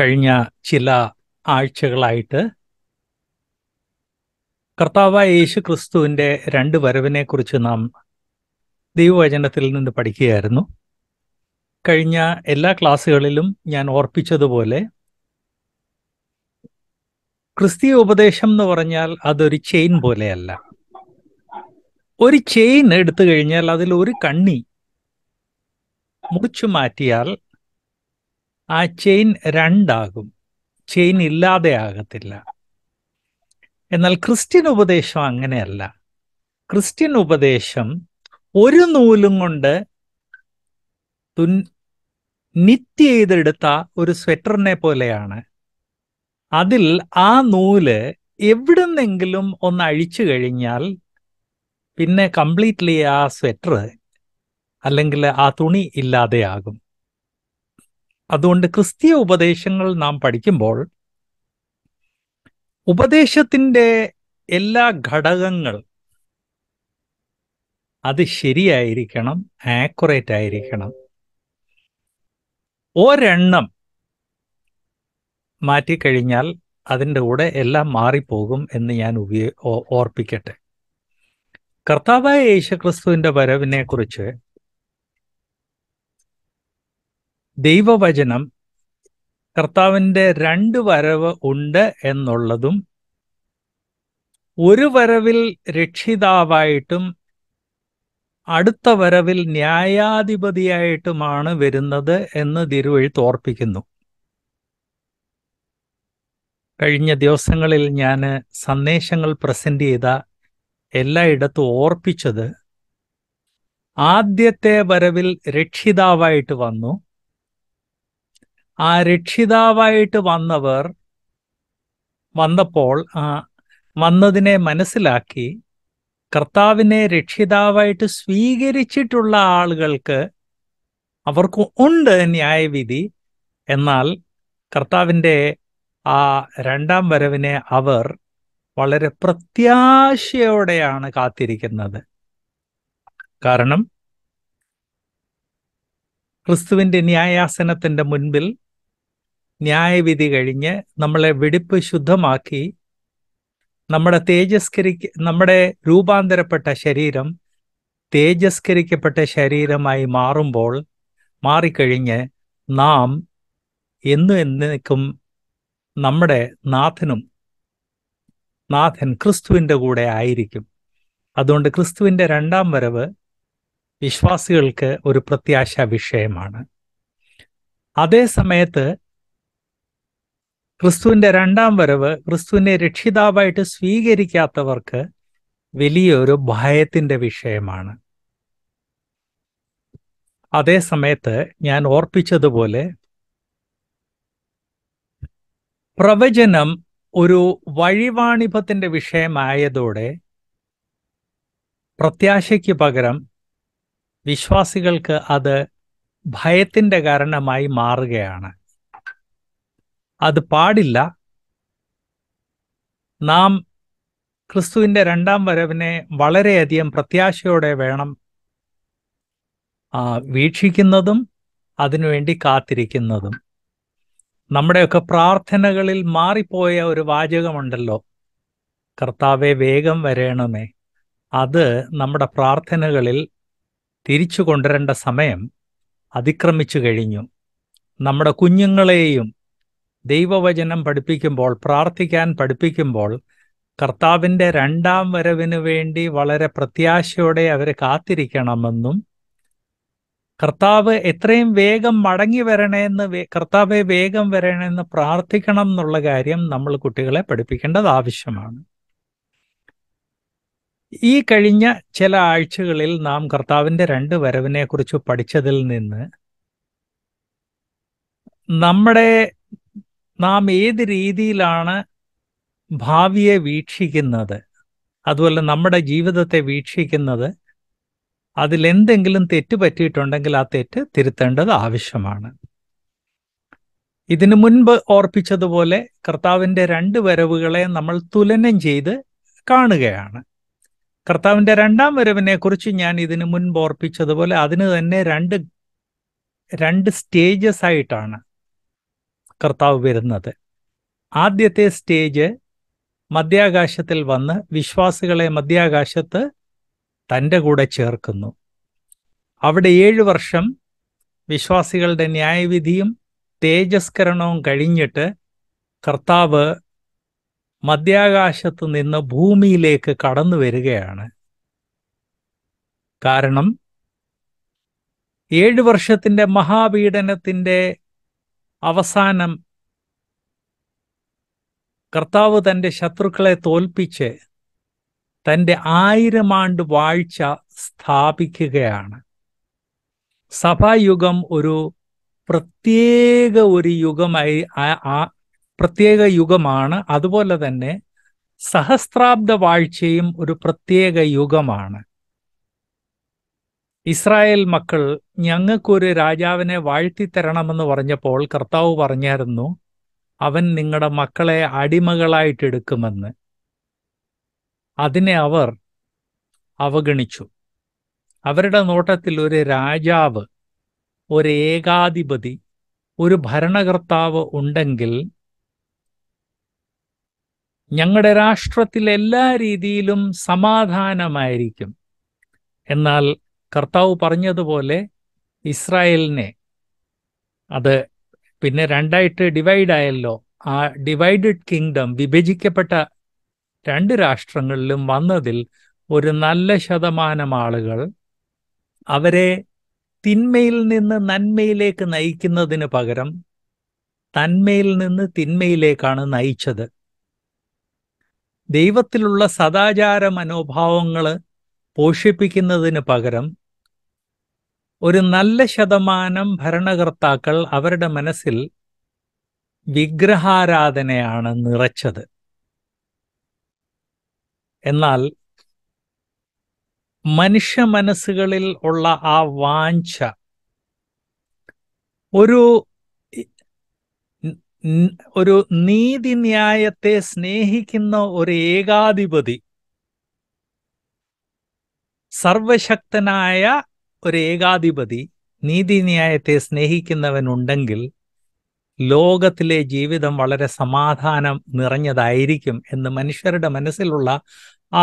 കഴിഞ്ഞ ചില ആഴ്ചകളായിട്ട് കർത്താവായ യേശു ക്രിസ്തുവിൻ്റെ രണ്ട് വരവിനെക്കുറിച്ച് നാം ദൈവവചനത്തിൽ നിന്ന് പഠിക്കുകയായിരുന്നു കഴിഞ്ഞ എല്ലാ ക്ലാസ്സുകളിലും ഞാൻ ഓർപ്പിച്ചതുപോലെ ക്രിസ്തീയ ഉപദേശം എന്ന് പറഞ്ഞാൽ അതൊരു ചെയിൻ പോലെയല്ല ഒരു ചെയിൻ എടുത്തു കഴിഞ്ഞാൽ അതിൽ ഒരു കണ്ണി മുറിച്ചു മാറ്റിയാൽ ആ ചെയിൻ രണ്ടാകും ചെയിൻ ഇല്ലാതെ ആകത്തില്ല എന്നാൽ ക്രിസ്ത്യൻ ഉപദേശം അങ്ങനെയല്ല ക്രിസ്ത്യൻ ഉപദേശം ഒരു നൂലും കൊണ്ട് തുൻ നിത്യ ചെയ്തെടുത്ത ഒരു സ്വെറ്ററിനെ പോലെയാണ് അതിൽ ആ നൂല് നിന്നെങ്കിലും ഒന്ന് അഴിച്ചു കഴിഞ്ഞാൽ പിന്നെ കംപ്ലീറ്റ്ലി ആ സ്വെറ്റർ അല്ലെങ്കിൽ ആ തുണി ഇല്ലാതെയാകും അതുകൊണ്ട് ക്രിസ്തീയ ഉപദേശങ്ങൾ നാം പഠിക്കുമ്പോൾ ഉപദേശത്തിൻ്റെ എല്ലാ ഘടകങ്ങൾ അത് ശരിയായിരിക്കണം ആക്കുറേറ്റ് ആയിരിക്കണം ഒരെണ്ണം മാറ്റിക്കഴിഞ്ഞാൽ അതിൻ്റെ കൂടെ എല്ലാം മാറിപ്പോകും എന്ന് ഞാൻ ഉപയോ ഓർപ്പിക്കട്ടെ കർത്താവായ യേശുക്രിസ്തുവിൻ്റെ വരവിനെക്കുറിച്ച് ദൈവവചനം കർത്താവിൻ്റെ രണ്ട് വരവ് ഉണ്ട് എന്നുള്ളതും ഒരു വരവിൽ രക്ഷിതാവായിട്ടും അടുത്ത വരവിൽ ന്യായാധിപതിയായിട്ടുമാണ് വരുന്നത് എന്ന് തിരുവഴുത്ത് ഓർപ്പിക്കുന്നു കഴിഞ്ഞ ദിവസങ്ങളിൽ ഞാൻ സന്ദേശങ്ങൾ പ്രസന്റ് ചെയ്ത എല്ലായിടത്തും ഓർപ്പിച്ചത് ആദ്യത്തെ വരവിൽ രക്ഷിതാവായിട്ട് വന്നു ആ രക്ഷിതാവായിട്ട് വന്നവർ വന്നപ്പോൾ ആ വന്നതിനെ മനസ്സിലാക്കി കർത്താവിനെ രക്ഷിതാവായിട്ട് സ്വീകരിച്ചിട്ടുള്ള ആളുകൾക്ക് അവർക്ക് ഉണ്ട് ന്യായവിധി എന്നാൽ കർത്താവിൻ്റെ ആ രണ്ടാം വരവിനെ അവർ വളരെ പ്രത്യാശയോടെയാണ് കാത്തിരിക്കുന്നത് കാരണം ക്രിസ്തുവിൻ്റെ ന്യായാസനത്തിൻ്റെ മുൻപിൽ ന്യായവിധി കഴിഞ്ഞ് നമ്മളെ വെടിപ്പ് ശുദ്ധമാക്കി നമ്മുടെ തേജസ്കരിക്ക നമ്മുടെ രൂപാന്തരപ്പെട്ട ശരീരം തേജസ്കരിക്കപ്പെട്ട ശരീരമായി മാറുമ്പോൾ മാറിക്കഴിഞ്ഞ് നാം എന്നു എന്നേക്കും നമ്മുടെ നാഥനും നാഥൻ ക്രിസ്തുവിൻ്റെ കൂടെ ആയിരിക്കും അതുകൊണ്ട് ക്രിസ്തുവിൻ്റെ രണ്ടാം വരവ് വിശ്വാസികൾക്ക് ഒരു പ്രത്യാശ വിഷയമാണ് അതേ സമയത്ത് ക്രിസ്തുവിന്റെ രണ്ടാം വരവ് ക്രിസ്തുവിനെ രക്ഷിതാവായിട്ട് സ്വീകരിക്കാത്തവർക്ക് വലിയൊരു ഭയത്തിന്റെ വിഷയമാണ് അതേ സമയത്ത് ഞാൻ ഓർപ്പിച്ചതുപോലെ പ്രവചനം ഒരു വഴിവാണിഭത്തിന്റെ വിഷയമായതോടെ പ്രത്യാശയ്ക്ക് പകരം വിശ്വാസികൾക്ക് അത് ഭയത്തിൻ്റെ കാരണമായി മാറുകയാണ് അത് പാടില്ല നാം ക്രിസ്തുവിൻ്റെ രണ്ടാം വരവിനെ വളരെയധികം പ്രത്യാശയോടെ വേണം വീക്ഷിക്കുന്നതും അതിനുവേണ്ടി കാത്തിരിക്കുന്നതും നമ്മുടെയൊക്കെ പ്രാർത്ഥനകളിൽ മാറിപ്പോയ ഒരു വാചകമുണ്ടല്ലോ കർത്താവെ വേഗം വരേണമേ അത് നമ്മുടെ പ്രാർത്ഥനകളിൽ തിരിച്ചു കൊണ്ടുവരേണ്ട സമയം അതിക്രമിച്ചു കഴിഞ്ഞു നമ്മുടെ കുഞ്ഞുങ്ങളെയും ദൈവവചനം പഠിപ്പിക്കുമ്പോൾ പ്രാർത്ഥിക്കാൻ പഠിപ്പിക്കുമ്പോൾ കർത്താവിൻ്റെ രണ്ടാം വരവിന് വേണ്ടി വളരെ പ്രത്യാശയോടെ അവർ കാത്തിരിക്കണമെന്നും കർത്താവ് എത്രയും വേഗം മടങ്ങി വരണേന്ന് കർത്താവെ വേഗം വരണമെന്ന് പ്രാർത്ഥിക്കണം എന്നുള്ള കാര്യം നമ്മൾ കുട്ടികളെ പഠിപ്പിക്കേണ്ടത് ആവശ്യമാണ് ഈ കഴിഞ്ഞ ചില ആഴ്ചകളിൽ നാം കർത്താവിൻ്റെ രണ്ട് വരവിനെക്കുറിച്ച് പഠിച്ചതിൽ നിന്ന് നമ്മുടെ നാം ഏത് രീതിയിലാണ് ഭാവിയെ വീക്ഷിക്കുന്നത് അതുപോലെ നമ്മുടെ ജീവിതത്തെ വീക്ഷിക്കുന്നത് അതിലെന്തെങ്കിലും തെറ്റ് പറ്റിയിട്ടുണ്ടെങ്കിൽ ആ തെറ്റ് തിരുത്തേണ്ടത് ആവശ്യമാണ് ഇതിനു മുൻപ് ഓർപ്പിച്ചതുപോലെ കർത്താവിൻ്റെ രണ്ട് വരവുകളെ നമ്മൾ തുലനം ചെയ്ത് കാണുകയാണ് കർത്താവിൻ്റെ രണ്ടാം വരവിനെക്കുറിച്ച് ഞാൻ ഇതിനു മുൻപ് ഓർപ്പിച്ചതുപോലെ അതിന് തന്നെ രണ്ട് രണ്ട് സ്റ്റേജസ് ആയിട്ടാണ് കർത്താവ് വരുന്നത് ആദ്യത്തെ സ്റ്റേജ് മധ്യാകാശത്തിൽ വന്ന് വിശ്വാസികളെ മധ്യാകാശത്ത് തൻ്റെ കൂടെ ചേർക്കുന്നു അവിടെ ഏഴ് വർഷം വിശ്വാസികളുടെ ന്യായവിധിയും തേജസ്കരണവും കഴിഞ്ഞിട്ട് കർത്താവ് മധ്യാകാശത്ത് നിന്ന് ഭൂമിയിലേക്ക് കടന്നു വരികയാണ് കാരണം ഏഴ് വർഷത്തിൻ്റെ മഹാപീഡനത്തിൻ്റെ അവസാനം കർത്താവ് തൻ്റെ ശത്രുക്കളെ തോൽപ്പിച്ച് തൻ്റെ ആയിരം ആണ്ട് വാഴ്ച സ്ഥാപിക്കുകയാണ് സഭായുഗം ഒരു പ്രത്യേക ഒരു യുഗമായി പ്രത്യേക യുഗമാണ് അതുപോലെ തന്നെ സഹസ്രാബ്ദ വാഴ്ചയും ഒരു പ്രത്യേക യുഗമാണ് ഇസ്രായേൽ മക്കൾ ഞങ്ങൾക്കൊരു രാജാവിനെ വാഴ്ത്തി തരണമെന്ന് പറഞ്ഞപ്പോൾ കർത്താവ് പറഞ്ഞായിരുന്നു അവൻ നിങ്ങളുടെ മക്കളെ അടിമകളായിട്ടെടുക്കുമെന്ന് അതിനെ അവർ അവഗണിച്ചു അവരുടെ നോട്ടത്തിൽ ഒരു രാജാവ് ഒരു ഏകാധിപതി ഒരു ഭരണകർത്താവ് ഉണ്ടെങ്കിൽ ഞങ്ങളുടെ രാഷ്ട്രത്തിൽ എല്ലാ രീതിയിലും സമാധാനമായിരിക്കും എന്നാൽ കർത്താവ് പറഞ്ഞതുപോലെ ഇസ്രായേലിനെ അത് പിന്നെ രണ്ടായിട്ട് ഡിവൈഡ് ആയല്ലോ ആ ഡിവൈഡഡ് കിങ്ഡം വിഭജിക്കപ്പെട്ട രണ്ട് രാഷ്ട്രങ്ങളിലും വന്നതിൽ ഒരു നല്ല ശതമാനം ആളുകൾ അവരെ തിന്മയിൽ നിന്ന് നന്മയിലേക്ക് നയിക്കുന്നതിന് പകരം തന്മയിൽ നിന്ന് തിന്മയിലേക്കാണ് നയിച്ചത് ദൈവത്തിലുള്ള സദാചാര മനോഭാവങ്ങൾ പോഷിപ്പിക്കുന്നതിന് പകരം ഒരു നല്ല ശതമാനം ഭരണകർത്താക്കൾ അവരുടെ മനസ്സിൽ വിഗ്രഹാരാധനയാണ് നിറച്ചത് എന്നാൽ മനുഷ്യ മനസ്സുകളിൽ ഉള്ള ആ വാഞ്ച ഒരു ഒരു നീതിന്യായത്തെ സ്നേഹിക്കുന്ന ഒരു ഏകാധിപതി സർവശക്തനായ ഒരു ഏകാധിപതി നീതിന്യായത്തെ സ്നേഹിക്കുന്നവനുണ്ടെങ്കിൽ ലോകത്തിലെ ജീവിതം വളരെ സമാധാനം നിറഞ്ഞതായിരിക്കും എന്ന് മനുഷ്യരുടെ മനസ്സിലുള്ള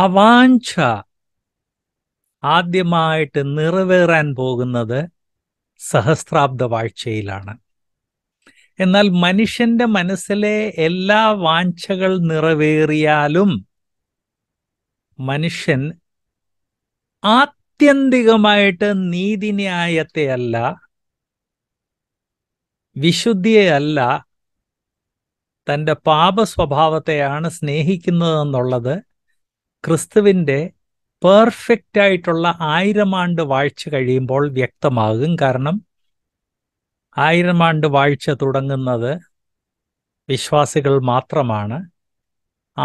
അവാഞ്ച ആദ്യമായിട്ട് നിറവേറാൻ പോകുന്നത് സഹസ്രാബ്ദ വാഴ്ചയിലാണ് എന്നാൽ മനുഷ്യന്റെ മനസ്സിലെ എല്ലാ വാഞ്ചകൾ നിറവേറിയാലും മനുഷ്യൻ ആ ആത്യന്തികമായിട്ട് നീതിന്യായത്തെ അല്ല വിശുദ്ധിയെ അല്ല തൻ്റെ പാപ സ്വഭാവത്തെയാണ് സ്നേഹിക്കുന്നതെന്നുള്ളത് ക്രിസ്തുവിൻ്റെ പെർഫെക്റ്റ് ആയിട്ടുള്ള ആയിരം ആണ്ട് വാഴ്ച കഴിയുമ്പോൾ വ്യക്തമാകും കാരണം ആയിരം ആണ്ട് വാഴ്ച തുടങ്ങുന്നത് വിശ്വാസികൾ മാത്രമാണ്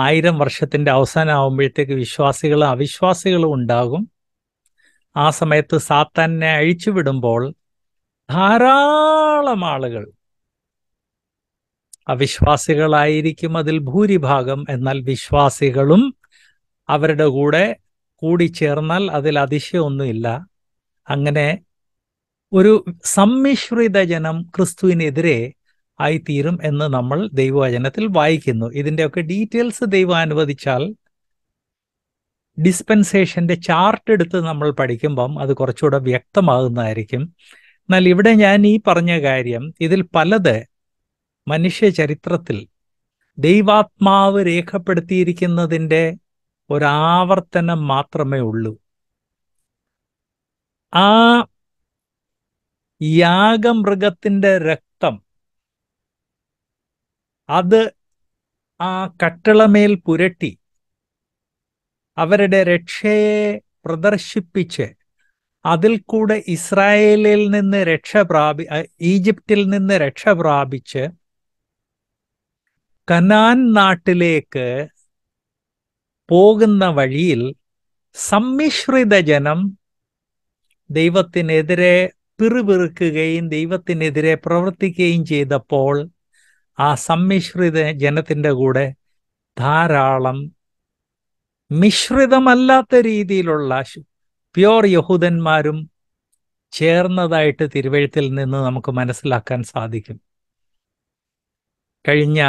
ആയിരം വർഷത്തിൻ്റെ അവസാനമാകുമ്പോഴത്തേക്ക് വിശ്വാസികളും അവിശ്വാസികളും ഉണ്ടാകും ആ സമയത്ത് സാത്താനെ അഴിച്ചുവിടുമ്പോൾ ധാരാളം ആളുകൾ അവിശ്വാസികളായിരിക്കും അതിൽ ഭൂരിഭാഗം എന്നാൽ വിശ്വാസികളും അവരുടെ കൂടെ കൂടിച്ചേർന്നാൽ അതിൽ അതിശയമൊന്നുമില്ല അങ്ങനെ ഒരു സമ്മിശ്രിത ജനം ക്രിസ്തുവിനെതിരെ ആയിത്തീരും എന്ന് നമ്മൾ ദൈവവചനത്തിൽ വായിക്കുന്നു ഇതിൻ്റെയൊക്കെ ഡീറ്റെയിൽസ് ദൈവം അനുവദിച്ചാൽ ഡിസ്പെൻസേഷന്റെ ചാർട്ട് എടുത്ത് നമ്മൾ പഠിക്കുമ്പം അത് കുറച്ചുകൂടെ വ്യക്തമാകുന്നതായിരിക്കും എന്നാൽ ഇവിടെ ഞാൻ ഈ പറഞ്ഞ കാര്യം ഇതിൽ പലത് മനുഷ്യ ചരിത്രത്തിൽ ദൈവാത്മാവ് രേഖപ്പെടുത്തിയിരിക്കുന്നതിൻ്റെ ഒരാവർത്തനം മാത്രമേ ഉള്ളൂ ആ യാഗമൃഗത്തിൻ്റെ രക്തം അത് ആ കട്ടിളമേൽ പുരട്ടി അവരുടെ രക്ഷയെ പ്രദർശിപ്പിച്ച് അതിൽ കൂടെ ഇസ്രായേലിൽ നിന്ന് രക്ഷ പ്രാപി ഈജിപ്തിൽ നിന്ന് രക്ഷ പ്രാപിച്ച് കനാൻ നാട്ടിലേക്ക് പോകുന്ന വഴിയിൽ സമ്മിശ്രിത ജനം ദൈവത്തിനെതിരെ പിറുപിറുക്കുകയും ദൈവത്തിനെതിരെ പ്രവർത്തിക്കുകയും ചെയ്തപ്പോൾ ആ സമ്മിശ്രിത ജനത്തിൻ്റെ കൂടെ ധാരാളം മിശ്രിതമല്ലാത്ത രീതിയിലുള്ള പ്യോർ യഹൂദന്മാരും ചേർന്നതായിട്ട് തിരുവഴുത്തിൽ നിന്ന് നമുക്ക് മനസ്സിലാക്കാൻ സാധിക്കും കഴിഞ്ഞ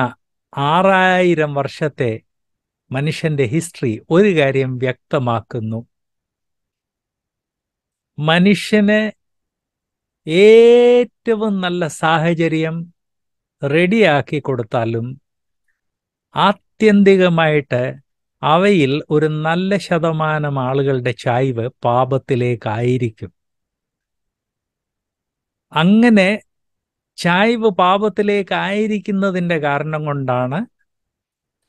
ആറായിരം വർഷത്തെ മനുഷ്യന്റെ ഹിസ്റ്ററി ഒരു കാര്യം വ്യക്തമാക്കുന്നു മനുഷ്യന് ഏറ്റവും നല്ല സാഹചര്യം റെഡിയാക്കി കൊടുത്താലും ആത്യന്തികമായിട്ട് അവയിൽ ഒരു നല്ല ശതമാനം ആളുകളുടെ ചായ്വ് പാപത്തിലേക്കായിരിക്കും അങ്ങനെ ചായ്വ് പാപത്തിലേക്കായിരിക്കുന്നതിൻ്റെ കാരണം കൊണ്ടാണ്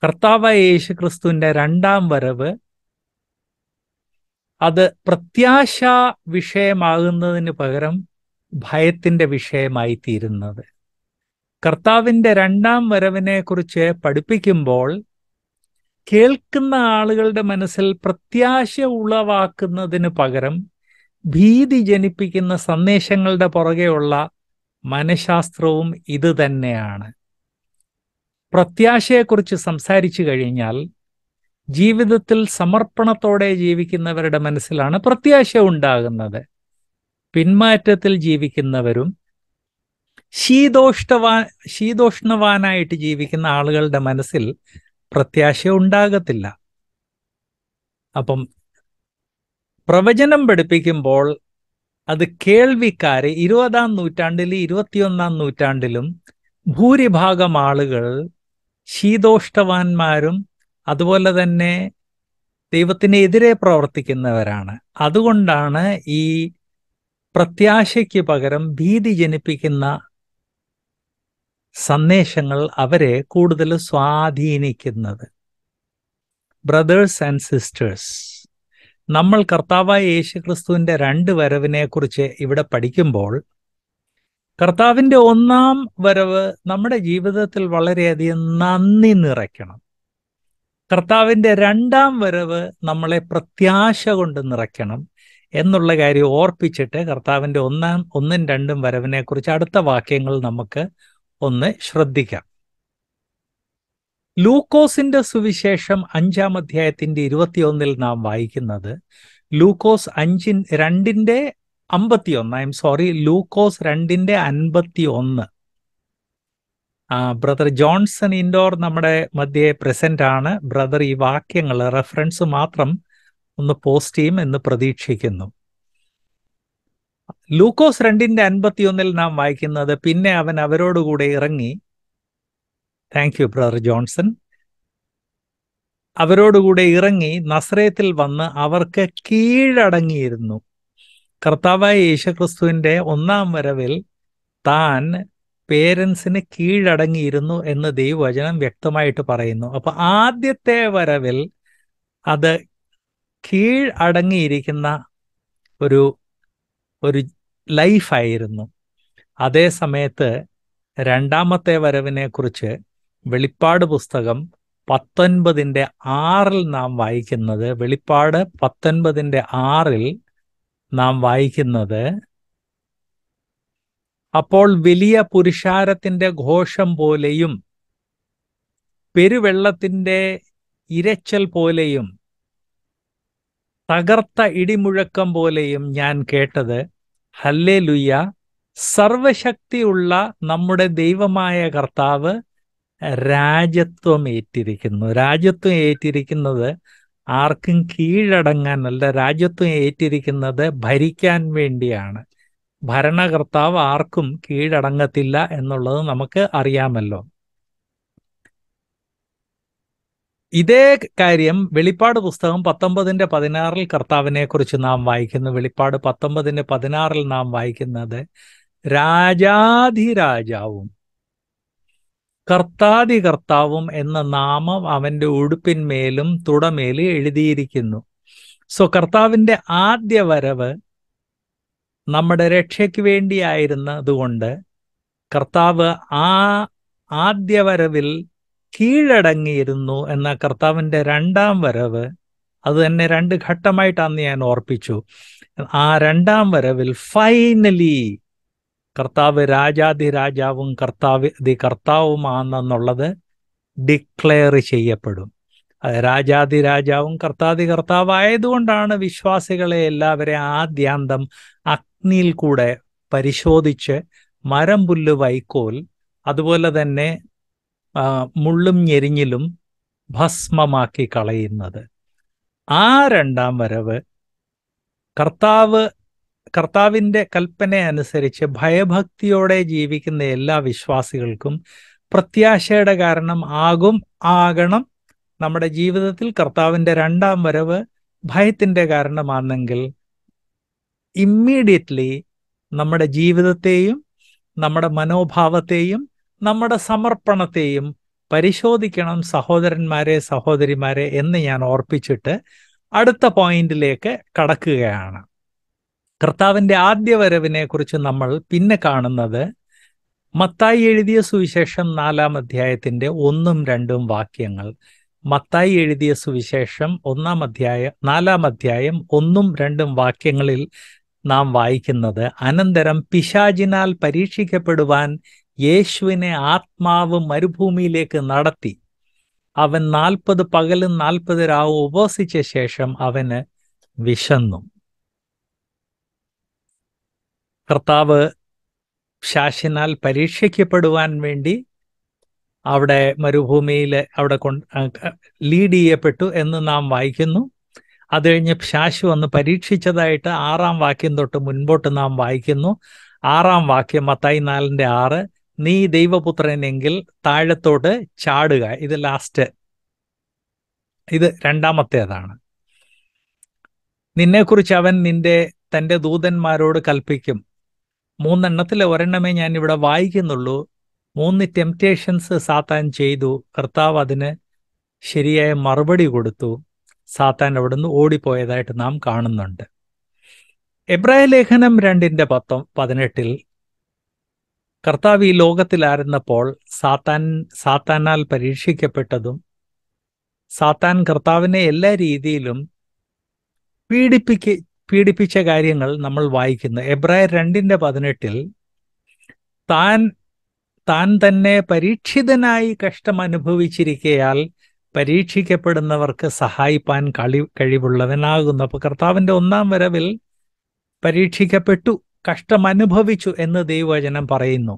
കർത്താവ യേശു ക്രിസ്തുവിൻ്റെ രണ്ടാം വരവ് അത് പ്രത്യാശ വിഷയമാകുന്നതിന് പകരം ഭയത്തിൻ്റെ വിഷയമായി തീരുന്നത് കർത്താവിൻ്റെ രണ്ടാം വരവിനെ കുറിച്ച് പഠിപ്പിക്കുമ്പോൾ കേൾക്കുന്ന ആളുകളുടെ മനസ്സിൽ പ്രത്യാശ ഉളവാക്കുന്നതിന് പകരം ഭീതി ജനിപ്പിക്കുന്ന സന്ദേശങ്ങളുടെ പുറകെയുള്ള മനഃശാസ്ത്രവും ഇത് തന്നെയാണ് പ്രത്യാശയെക്കുറിച്ച് സംസാരിച്ചു കഴിഞ്ഞാൽ ജീവിതത്തിൽ സമർപ്പണത്തോടെ ജീവിക്കുന്നവരുടെ മനസ്സിലാണ് പ്രത്യാശ ഉണ്ടാകുന്നത് പിന്മാറ്റത്തിൽ ജീവിക്കുന്നവരും ശീതോഷ്ടവാ ശീതോഷ്ണവാനായിട്ട് ജീവിക്കുന്ന ആളുകളുടെ മനസ്സിൽ പ്രത്യാശ ഉണ്ടാകത്തില്ല അപ്പം പ്രവചനം പഠിപ്പിക്കുമ്പോൾ അത് കേൾവിക്കാരെ ഇരുപതാം നൂറ്റാണ്ടിലും ഇരുപത്തിയൊന്നാം നൂറ്റാണ്ടിലും ഭൂരിഭാഗം ആളുകൾ ശീതോഷ്ടവാന്മാരും അതുപോലെ തന്നെ ദൈവത്തിനെതിരെ പ്രവർത്തിക്കുന്നവരാണ് അതുകൊണ്ടാണ് ഈ പ്രത്യാശയ്ക്ക് പകരം ഭീതി ജനിപ്പിക്കുന്ന സന്ദേശങ്ങൾ അവരെ കൂടുതൽ സ്വാധീനിക്കുന്നത് ബ്രദേഴ്സ് ആൻഡ് സിസ്റ്റേഴ്സ് നമ്മൾ കർത്താവായ യേശു രണ്ട് വരവിനെക്കുറിച്ച് ഇവിടെ പഠിക്കുമ്പോൾ കർത്താവിൻ്റെ ഒന്നാം വരവ് നമ്മുടെ ജീവിതത്തിൽ വളരെയധികം നന്ദി നിറയ്ക്കണം കർത്താവിൻ്റെ രണ്ടാം വരവ് നമ്മളെ പ്രത്യാശ കൊണ്ട് നിറയ്ക്കണം എന്നുള്ള കാര്യം ഓർപ്പിച്ചിട്ട് കർത്താവിൻ്റെ ഒന്നാം ഒന്നും രണ്ടും വരവിനെക്കുറിച്ച് അടുത്ത വാക്യങ്ങൾ നമുക്ക് ഒന്ന് ശ്രദ്ധിക്കാം ലൂക്കോസിന്റെ സുവിശേഷം അഞ്ചാം അധ്യായത്തിന്റെ ഇരുപത്തിയൊന്നിൽ നാം വായിക്കുന്നത് ലൂക്കോസ് അഞ്ചിൻ രണ്ടിന്റെ അമ്പത്തിയൊന്ന് ഐ എം സോറി ലൂക്കോസ് രണ്ടിന്റെ അൻപത്തി ഒന്ന് ബ്രദർ ജോൺസൺ ഇൻഡോർ നമ്മുടെ മധ്യേ പ്രസന്റ് ആണ് ബ്രദർ ഈ വാക്യങ്ങൾ റെഫറൻസ് മാത്രം ഒന്ന് പോസ്റ്റ് ചെയ്യും എന്ന് പ്രതീക്ഷിക്കുന്നു ലൂക്കോസ് രണ്ടിന്റെ അൻപത്തിയൊന്നിൽ നാം വായിക്കുന്നത് പിന്നെ അവൻ അവരോടുകൂടെ ഇറങ്ങി താങ്ക് യു ബ്രദർ ജോൺസൺ അവരോടുകൂടെ ഇറങ്ങി നസ്രയത്തിൽ വന്ന് അവർക്ക് കീഴടങ്ങിയിരുന്നു കർത്താവായ യേശുക്രിസ്തുവിന്റെ ഒന്നാം വരവിൽ താൻ പേരൻസിന് കീഴടങ്ങിയിരുന്നു എന്ന് ദൈവവചനം വ്യക്തമായിട്ട് പറയുന്നു അപ്പൊ ആദ്യത്തെ വരവിൽ അത് കീഴടങ്ങിയിരിക്കുന്ന ഒരു ഒരു ലൈഫായിരുന്നു അതേ സമയത്ത് രണ്ടാമത്തെ വരവിനെ കുറിച്ച് വെളിപ്പാട് പുസ്തകം പത്തൊൻപതിൻ്റെ ആറിൽ നാം വായിക്കുന്നത് വെളിപ്പാട് പത്തൊൻപതിൻ്റെ ആറിൽ നാം വായിക്കുന്നത് അപ്പോൾ വലിയ പുരുഷാരത്തിൻ്റെ ഘോഷം പോലെയും പെരുവെള്ളത്തിൻ്റെ ഇരച്ചൽ പോലെയും തകർത്ത ഇടിമുഴക്കം പോലെയും ഞാൻ കേട്ടത് ഹല്ലേ ലുയ്യ സർവശക്തിയുള്ള നമ്മുടെ ദൈവമായ കർത്താവ് രാജ്യത്വം ഏറ്റിരിക്കുന്നു രാജ്യത്വം ഏറ്റിരിക്കുന്നത് ആർക്കും കീഴടങ്ങാനല്ല രാജ്യത്വം ഏറ്റിരിക്കുന്നത് ഭരിക്കാൻ വേണ്ടിയാണ് ഭരണകർത്താവ് ആർക്കും കീഴടങ്ങത്തില്ല എന്നുള്ളത് നമുക്ക് അറിയാമല്ലോ ഇതേ കാര്യം വെളിപ്പാട് പുസ്തകം പത്തൊമ്പതിന്റെ പതിനാറിൽ കർത്താവിനെ കുറിച്ച് നാം വായിക്കുന്നു വെളിപ്പാട് പത്തൊമ്പതിന്റെ പതിനാറിൽ നാം വായിക്കുന്നത് രാജാധിരാജാവും കർത്താതി കർത്താവും എന്ന നാമം അവന്റെ ഉടുപ്പിന്മേലും തുടമേലും എഴുതിയിരിക്കുന്നു സോ കർത്താവിന്റെ ആദ്യ വരവ് നമ്മുടെ രക്ഷയ്ക്ക് വേണ്ടിയായിരുന്നതുകൊണ്ട് കർത്താവ് ആ ആദ്യ വരവിൽ കീഴടങ്ങിയിരുന്നു എന്ന കർത്താവിൻ്റെ രണ്ടാം വരവ് അത് തന്നെ രണ്ട് ഘട്ടമായിട്ടാണ് ഞാൻ ഓർപ്പിച്ചു ആ രണ്ടാം വരവിൽ ഫൈനലി കർത്താവ് രാജാതി രാജാവും കർത്താവ് ദി കർത്താവുമാണെന്നുള്ളത് ഡിക്ലെയർ ചെയ്യപ്പെടും രാജാതി രാജാവും കർത്താതി കർത്താവായതുകൊണ്ടാണ് വിശ്വാസികളെ എല്ലാവരെയും ആദ്യാന്തം അഗ്നിയിൽ കൂടെ പരിശോധിച്ച് മരം പുല്ല് വൈക്കോൽ അതുപോലെ തന്നെ മുള്ളും ഞെരിഞ്ഞിലും ഭസ്മമാക്കി കളയുന്നത് ആ രണ്ടാം വരവ് കർത്താവ് കർത്താവിൻ്റെ കൽപ്പന അനുസരിച്ച് ഭയഭക്തിയോടെ ജീവിക്കുന്ന എല്ലാ വിശ്വാസികൾക്കും പ്രത്യാശയുടെ കാരണം ആകും ആകണം നമ്മുടെ ജീവിതത്തിൽ കർത്താവിൻ്റെ രണ്ടാം വരവ് ഭയത്തിൻ്റെ കാരണമാണെങ്കിൽ ഇമ്മീഡിയറ്റ്ലി നമ്മുടെ ജീവിതത്തെയും നമ്മുടെ മനോഭാവത്തെയും നമ്മുടെ സമർപ്പണത്തെയും പരിശോധിക്കണം സഹോദരന്മാരെ സഹോദരിമാരെ എന്ന് ഞാൻ ഓർപ്പിച്ചിട്ട് അടുത്ത പോയിന്റിലേക്ക് കടക്കുകയാണ് കർത്താവിൻ്റെ ആദ്യ വരവിനെ കുറിച്ച് നമ്മൾ പിന്നെ കാണുന്നത് മത്തായി എഴുതിയ സുവിശേഷം നാലാം അധ്യായത്തിൻ്റെ ഒന്നും രണ്ടും വാക്യങ്ങൾ മത്തായി എഴുതിയ സുവിശേഷം ഒന്നാം അധ്യായം നാലാം അധ്യായം ഒന്നും രണ്ടും വാക്യങ്ങളിൽ നാം വായിക്കുന്നത് അനന്തരം പിശാജിനാൽ പരീക്ഷിക്കപ്പെടുവാൻ യേശുവിനെ ആത്മാവ് മരുഭൂമിയിലേക്ക് നടത്തി അവൻ നാൽപ്പത് പകലും നാൽപ്പത് രാവും ഉപവസിച്ച ശേഷം അവന് വിശന്നു കർത്താവ് ശാശിനാൽ പരീക്ഷിക്കപ്പെടുവാൻ വേണ്ടി അവിടെ മരുഭൂമിയിൽ അവിടെ കൊണ്ട് ലീഡ് ചെയ്യപ്പെട്ടു എന്ന് നാം വായിക്കുന്നു അത് കഴിഞ്ഞ് ശാശു വന്ന് പരീക്ഷിച്ചതായിട്ട് ആറാം വാക്യം തൊട്ട് മുൻപോട്ട് നാം വായിക്കുന്നു ആറാം വാക്യം മത്തായി നാലിൻ്റെ ആറ് നീ ദൈവപുത്രനെങ്കിൽ താഴത്തോട്ട് ചാടുക ഇത് ലാസ്റ്റ് ഇത് രണ്ടാമത്തേതാണ് നിന്നെക്കുറിച്ച് അവൻ നിന്റെ തൻ്റെ ദൂതന്മാരോട് കൽപ്പിക്കും മൂന്നെണ്ണത്തിൽ ഒരെണ്ണമേ ഞാൻ ഇവിടെ വായിക്കുന്നുള്ളൂ മൂന്ന് ടെംപ്റ്റേഷൻസ് സാത്താൻ ചെയ്തു കർത്താവ് അതിന് ശരിയായ മറുപടി കൊടുത്തു സാത്താൻ അവിടുന്ന് ഓടിപ്പോയതായിട്ട് നാം കാണുന്നുണ്ട് എബ്രായ ലേഖനം രണ്ടിൻ്റെ പത്തൊ പതിനെട്ടിൽ കർത്താവ് ഈ ലോകത്തിലായിരുന്നപ്പോൾ സാത്താൻ സാത്താനാൽ പരീക്ഷിക്കപ്പെട്ടതും സാത്താൻ കർത്താവിനെ എല്ലാ രീതിയിലും പീഡിപ്പിക്ക പീഡിപ്പിച്ച കാര്യങ്ങൾ നമ്മൾ വായിക്കുന്നു എബ്രായ രണ്ടിൻ്റെ പതിനെട്ടിൽ താൻ താൻ തന്നെ പരീക്ഷിതനായി കഷ്ടം അനുഭവിച്ചിരിക്കയാൽ പരീക്ഷിക്കപ്പെടുന്നവർക്ക് സഹായിപ്പാൻ കളി കഴിവുള്ളവനാകുന്നു അപ്പോൾ കർത്താവിൻ്റെ ഒന്നാം വരവിൽ പരീക്ഷിക്കപ്പെട്ടു കഷ്ടം അനുഭവിച്ചു എന്ന് ദൈവവചനം പറയുന്നു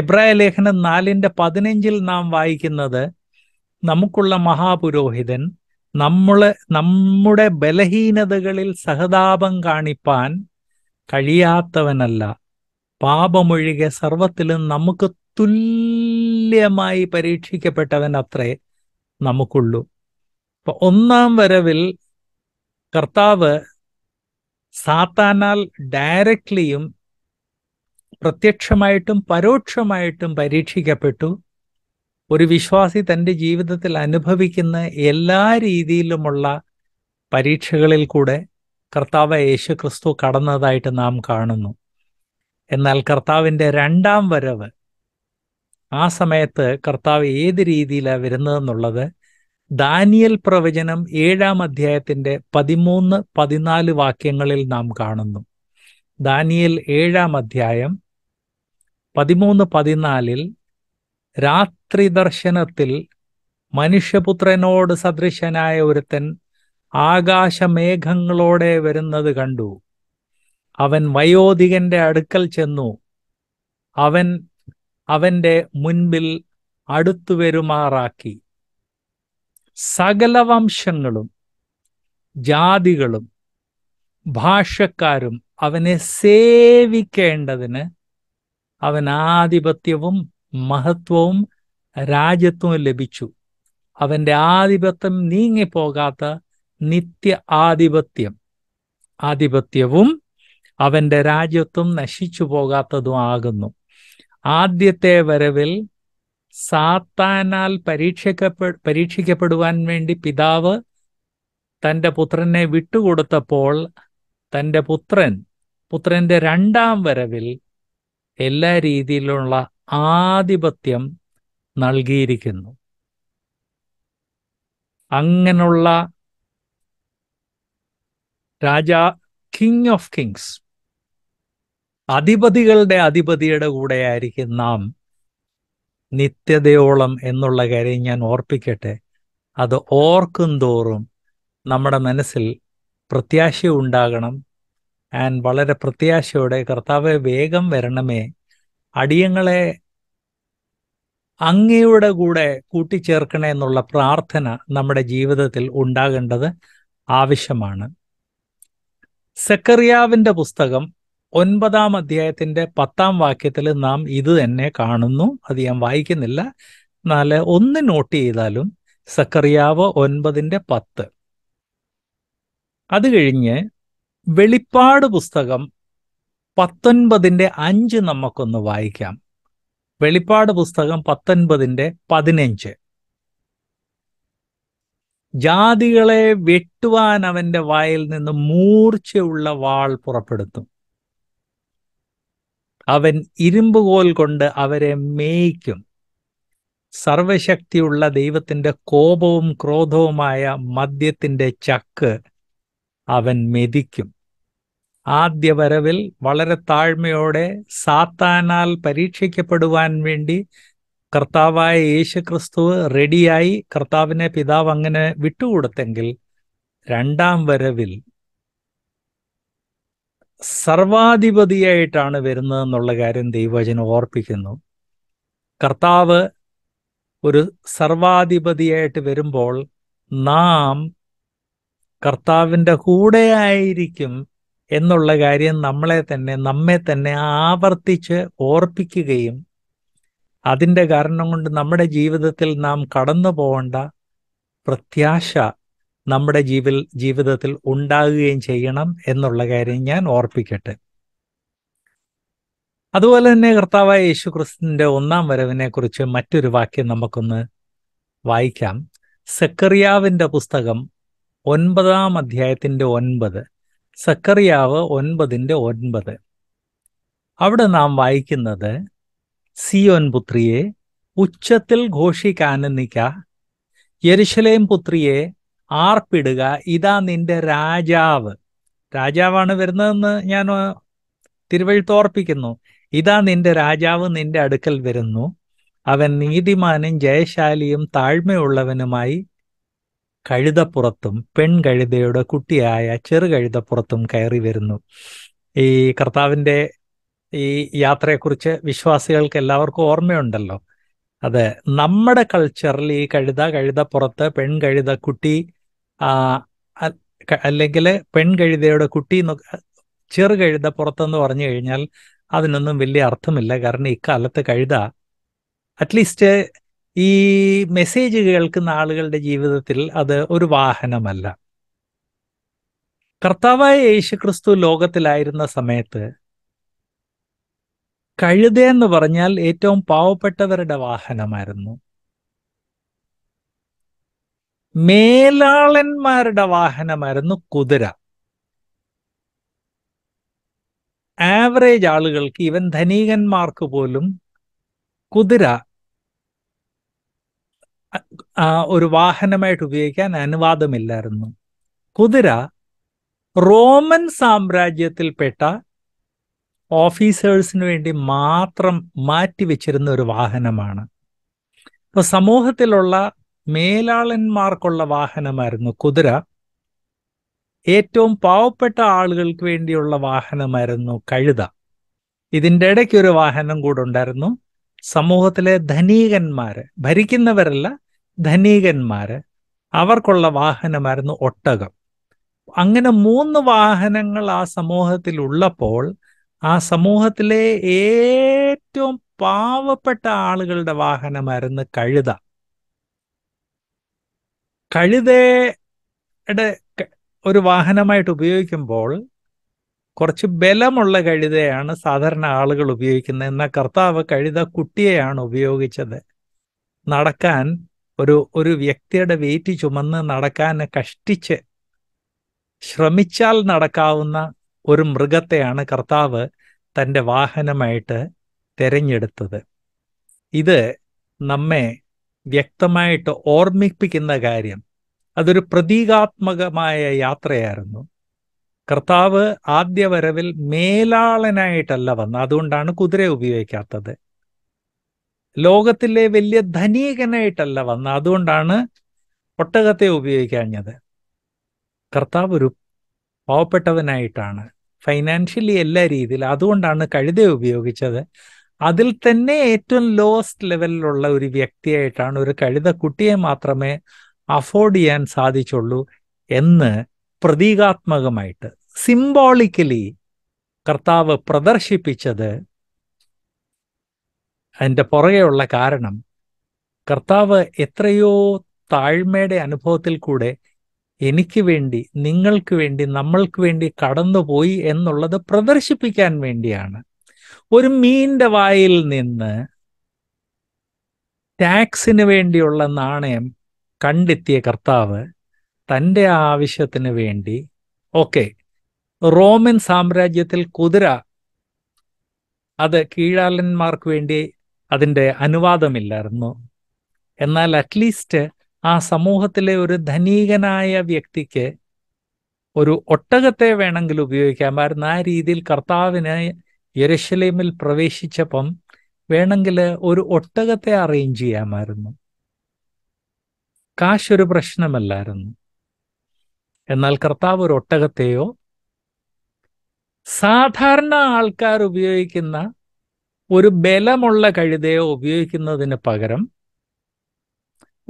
എബ്രായ ലേഖനം നാലിൻ്റെ പതിനഞ്ചിൽ നാം വായിക്കുന്നത് നമുക്കുള്ള മഹാപുരോഹിതൻ നമ്മളെ നമ്മുടെ ബലഹീനതകളിൽ സഹതാപം കാണിപ്പാൻ കഴിയാത്തവനല്ല പാപമൊഴികെ സർവത്തിലും നമുക്ക് തുല്യമായി പരീക്ഷിക്കപ്പെട്ടവൻ അത്രേ നമുക്കുള്ളൂ ഒന്നാം വരവിൽ കർത്താവ് സാത്താനാൽ ഡയറക്ട്ലിയും പ്രത്യക്ഷമായിട്ടും പരോക്ഷമായിട്ടും പരീക്ഷിക്കപ്പെട്ടു ഒരു വിശ്വാസി തൻ്റെ ജീവിതത്തിൽ അനുഭവിക്കുന്ന എല്ലാ രീതിയിലുമുള്ള പരീക്ഷകളിൽ കൂടെ കർത്താവ് യേശു ക്രിസ്തു കടന്നതായിട്ട് നാം കാണുന്നു എന്നാൽ കർത്താവിൻ്റെ രണ്ടാം വരവ് ആ സമയത്ത് കർത്താവ് ഏത് രീതിയിലാണ് വരുന്നതെന്നുള്ളത് ദാനിയൽ പ്രവചനം ഏഴാം അധ്യായത്തിന്റെ പതിമൂന്ന് പതിനാല് വാക്യങ്ങളിൽ നാം കാണുന്നു ദാനിയൽ ഏഴാം അധ്യായം പതിമൂന്ന് പതിനാലിൽ രാത്രി ദർശനത്തിൽ മനുഷ്യപുത്രനോട് സദൃശനായ ഒരുത്തൻ ആകാശമേഘങ്ങളോടെ വരുന്നത് കണ്ടു അവൻ വയോധികന്റെ അടുക്കൽ ചെന്നു അവൻ അവന്റെ മുൻപിൽ അടുത്തു വരുമാറാക്കി സകല വംശങ്ങളും ജാതികളും ഭാഷക്കാരും അവനെ സേവിക്കേണ്ടതിന് അവൻ ആധിപത്യവും മഹത്വവും രാജ്യത്വവും ലഭിച്ചു അവൻ്റെ ആധിപത്യം നീങ്ങിപ്പോകാത്ത നിത്യ ആധിപത്യം ആധിപത്യവും അവൻ്റെ രാജ്യത്വം നശിച്ചു പോകാത്തതും ആകുന്നു ആദ്യത്തെ വരവിൽ സാത്താനാൽ പരീക്ഷിക്കപ്പെ പരീക്ഷിക്കപ്പെടുവാൻ വേണ്ടി പിതാവ് തൻ്റെ പുത്രനെ വിട്ടുകൊടുത്തപ്പോൾ തൻ്റെ പുത്രൻ പുത്രൻ്റെ രണ്ടാം വരവിൽ എല്ലാ രീതിയിലുള്ള ആധിപത്യം നൽകിയിരിക്കുന്നു അങ്ങനെയുള്ള രാജാ കിങ് ഓഫ് കിങ്സ് അധിപതികളുടെ അധിപതിയുടെ കൂടെയായിരിക്കും നാം നിത്യതയോളം എന്നുള്ള കാര്യം ഞാൻ ഓർപ്പിക്കട്ടെ അത് ഓർക്കും തോറും നമ്മുടെ മനസ്സിൽ പ്രത്യാശ ഉണ്ടാകണം ആൻഡ് വളരെ പ്രത്യാശയോടെ കർത്താവെ വേഗം വരണമേ അടിയങ്ങളെ അങ്ങയുടെ കൂടെ കൂട്ടിച്ചേർക്കണേ എന്നുള്ള പ്രാർത്ഥന നമ്മുടെ ജീവിതത്തിൽ ഉണ്ടാകേണ്ടത് ആവശ്യമാണ് സെക്കറിയാവിൻ്റെ പുസ്തകം ഒൻപതാം അധ്യായത്തിന്റെ പത്താം വാക്യത്തിൽ നാം ഇത് തന്നെ കാണുന്നു അത് ഞാൻ വായിക്കുന്നില്ല എന്നാല് ഒന്ന് നോട്ട് ചെയ്താലും സക്കറിയാവ് ഒൻപതിന്റെ പത്ത് അത് കഴിഞ്ഞ് വെളിപ്പാട് പുസ്തകം പത്തൊൻപതിൻ്റെ അഞ്ച് നമുക്കൊന്ന് വായിക്കാം വെളിപ്പാട് പുസ്തകം പത്തൊൻപതിൻ്റെ പതിനഞ്ച് ജാതികളെ വെട്ടുവാൻ അവൻ്റെ വായിൽ നിന്ന് മൂർച്ചയുള്ള വാൾ പുറപ്പെടുത്തും അവൻ ഇരുമ്പുകോൽ കൊണ്ട് അവരെ മേയ്ക്കും സർവശക്തിയുള്ള ദൈവത്തിന്റെ കോപവും ക്രോധവുമായ മദ്യത്തിൻ്റെ ചക്ക് അവൻ മെതിക്കും ആദ്യ വരവിൽ വളരെ താഴ്മയോടെ സാത്താനാൽ പരീക്ഷിക്കപ്പെടുവാൻ വേണ്ടി കർത്താവായ ക്രിസ്തു റെഡിയായി കർത്താവിനെ പിതാവ് അങ്ങനെ വിട്ടുകൊടുത്തെങ്കിൽ രണ്ടാം വരവിൽ സർവാധിപതിയായിട്ടാണ് എന്നുള്ള കാര്യം ദൈവചനം ഓർപ്പിക്കുന്നു കർത്താവ് ഒരു സർവാധിപതിയായിട്ട് വരുമ്പോൾ നാം കർത്താവിൻ്റെ കൂടെയായിരിക്കും എന്നുള്ള കാര്യം നമ്മളെ തന്നെ നമ്മെ തന്നെ ആവർത്തിച്ച് ഓർപ്പിക്കുകയും അതിൻ്റെ കാരണം കൊണ്ട് നമ്മുടെ ജീവിതത്തിൽ നാം കടന്നു പോകേണ്ട പ്രത്യാശ നമ്മുടെ ജീവിൽ ജീവിതത്തിൽ ഉണ്ടാകുകയും ചെയ്യണം എന്നുള്ള കാര്യം ഞാൻ ഓർപ്പിക്കട്ടെ അതുപോലെ തന്നെ കർത്താവായ യേശു ക്രിസ്തുവിൻ്റെ ഒന്നാം വരവിനെ കുറിച്ച് മറ്റൊരു വാക്യം നമുക്കൊന്ന് വായിക്കാം സക്കറിയാവിന്റെ പുസ്തകം ഒൻപതാം അധ്യായത്തിൻ്റെ ഒൻപത് സക്കറിയാവ് ഒൻപതിൻ്റെ ഒൻപത് അവിടെ നാം വായിക്കുന്നത് സിയോൻ പുത്രിയെ ഉച്ചത്തിൽ ഘോഷിക്കാനന്ദിക്ക യരുഷലേം പുത്രിയെ ആർപ്പിടുക ഇതാ നിന്റെ രാജാവ് രാജാവാണ് വരുന്നതെന്ന് ഞാൻ ഓർപ്പിക്കുന്നു ഇതാ നിന്റെ രാജാവ് നിന്റെ അടുക്കൽ വരുന്നു അവൻ നീതിമാനും ജയശാലിയും താഴ്മയുള്ളവനുമായി കഴുതപ്പുറത്തും പെൺകഴുതയുടെ കുട്ടിയായ ചെറുകഴുതപ്പുറത്തും കയറി വരുന്നു ഈ കർത്താവിൻ്റെ ഈ യാത്രയെക്കുറിച്ച് വിശ്വാസികൾക്ക് എല്ലാവർക്കും ഓർമ്മയുണ്ടല്ലോ അതെ നമ്മുടെ കൾച്ചറിൽ ഈ കഴുത കഴുത പുറത്ത് പെൺ കഴുത കുട്ടി അല്ലെങ്കിൽ പെൺ കഴുതയുടെ കുട്ടി ചെറു കഴുത പുറത്തെന്ന് പറഞ്ഞു കഴിഞ്ഞാൽ അതിനൊന്നും വലിയ അർത്ഥമില്ല കാരണം ഇക്കാലത്ത് കഴുത അറ്റ്ലീസ്റ്റ് ഈ മെസ്സേജ് കേൾക്കുന്ന ആളുകളുടെ ജീവിതത്തിൽ അത് ഒരു വാഹനമല്ല കർത്താവായ യേശു ക്രിസ്തു ലോകത്തിലായിരുന്ന സമയത്ത് കഴുത എന്ന് പറഞ്ഞാൽ ഏറ്റവും പാവപ്പെട്ടവരുടെ വാഹനമായിരുന്നു മേലാളന്മാരുടെ വാഹനമായിരുന്നു കുതിര ആവറേജ് ആളുകൾക്ക് ഇവൻ ധനികന്മാർക്ക് പോലും കുതിര ഒരു വാഹനമായിട്ട് ഉപയോഗിക്കാൻ അനുവാദമില്ലായിരുന്നു കുതിര റോമൻ സാമ്രാജ്യത്തിൽപ്പെട്ട ഓഫീസേഴ്സിന് വേണ്ടി മാത്രം മാറ്റിവെച്ചിരുന്ന ഒരു വാഹനമാണ് ഇപ്പോൾ സമൂഹത്തിലുള്ള മേലാളന്മാർക്കുള്ള വാഹനമായിരുന്നു കുതിര ഏറ്റവും പാവപ്പെട്ട ആളുകൾക്ക് വേണ്ടിയുള്ള വാഹനമായിരുന്നു കഴുത ഇതിൻ്റെ ഇടയ്ക്ക് ഒരു വാഹനം കൂടെ ഉണ്ടായിരുന്നു സമൂഹത്തിലെ ധനീകന്മാര് ഭരിക്കുന്നവരല്ല ധനീകന്മാര് അവർക്കുള്ള വാഹനമായിരുന്നു ഒട്ടകം അങ്ങനെ മൂന്ന് വാഹനങ്ങൾ ആ സമൂഹത്തിൽ ഉള്ളപ്പോൾ ആ സമൂഹത്തിലെ ഏറ്റവും പാവപ്പെട്ട ആളുകളുടെ വാഹനമായിരുന്നു കഴുത കഴുതയുടെ ഒരു വാഹനമായിട്ട് ഉപയോഗിക്കുമ്പോൾ കുറച്ച് ബലമുള്ള കഴുതയാണ് സാധാരണ ആളുകൾ ഉപയോഗിക്കുന്നത് എന്നാൽ കർത്താവ് കഴുത കുട്ടിയെയാണ് ഉപയോഗിച്ചത് നടക്കാൻ ഒരു ഒരു വ്യക്തിയുടെ വെയിറ്റ് ചുമന്ന് നടക്കാൻ കഷ്ടിച്ച് ശ്രമിച്ചാൽ നടക്കാവുന്ന ഒരു മൃഗത്തെയാണ് കർത്താവ് തൻ്റെ വാഹനമായിട്ട് തിരഞ്ഞെടുത്തത് ഇത് നമ്മെ വ്യക്തമായിട്ട് ഓർമ്മിപ്പിക്കുന്ന കാര്യം അതൊരു പ്രതീകാത്മകമായ യാത്രയായിരുന്നു കർത്താവ് ആദ്യ വരവിൽ മേലാളനായിട്ടല്ല വന്നത് അതുകൊണ്ടാണ് കുതിര ഉപയോഗിക്കാത്തത് ലോകത്തിലെ വലിയ ധനികനായിട്ടല്ല വന്നത് അതുകൊണ്ടാണ് ഒട്ടകത്തെ ഉപയോഗിക്കാഞ്ഞത് കർത്താവ് ഒരു പാവപ്പെട്ടവനായിട്ടാണ് ഫൈനാൻഷ്യലി എല്ലാ രീതിയിൽ അതുകൊണ്ടാണ് കഴുത ഉപയോഗിച്ചത് അതിൽ തന്നെ ഏറ്റവും ലോവസ്റ്റ് ലെവലിലുള്ള ഒരു വ്യക്തിയായിട്ടാണ് ഒരു കഴുത കുട്ടിയെ മാത്രമേ അഫോർഡ് ചെയ്യാൻ സാധിച്ചുള്ളൂ എന്ന് പ്രതീകാത്മകമായിട്ട് സിംബോളിക്കലി കർത്താവ് പ്രദർശിപ്പിച്ചത് അതിൻ്റെ പുറകെയുള്ള കാരണം കർത്താവ് എത്രയോ താഴ്മയുടെ അനുഭവത്തിൽ കൂടെ എനിക്ക് വേണ്ടി നിങ്ങൾക്ക് വേണ്ടി നമ്മൾക്ക് വേണ്ടി കടന്നുപോയി എന്നുള്ളത് പ്രദർശിപ്പിക്കാൻ വേണ്ടിയാണ് ഒരു മീൻ്റെ വായിൽ നിന്ന് ടാക്സിന് വേണ്ടിയുള്ള നാണയം കണ്ടെത്തിയ കർത്താവ് തൻ്റെ ആവശ്യത്തിന് വേണ്ടി ഓക്കെ റോമൻ സാമ്രാജ്യത്തിൽ കുതിര അത് കീഴാലന്മാർക്ക് വേണ്ടി അതിൻ്റെ അനുവാദമില്ലായിരുന്നു എന്നാൽ അറ്റ്ലീസ്റ്റ് ആ സമൂഹത്തിലെ ഒരു ധനീകനായ വ്യക്തിക്ക് ഒരു ഒട്ടകത്തെ വേണമെങ്കിൽ ഉപയോഗിക്കാമായിരുന്നു ആ രീതിയിൽ കർത്താവിന് യരുഷലേമിൽ പ്രവേശിച്ചപ്പം വേണമെങ്കിൽ ഒരു ഒട്ടകത്തെ അറേഞ്ച് ചെയ്യാമായിരുന്നു കാശൊരു പ്രശ്നമല്ലായിരുന്നു എന്നാൽ കർത്താവ് ഒരു ഒട്ടകത്തെയോ സാധാരണ ആൾക്കാർ ഉപയോഗിക്കുന്ന ഒരു ബലമുള്ള കഴുതയോ ഉപയോഗിക്കുന്നതിന് പകരം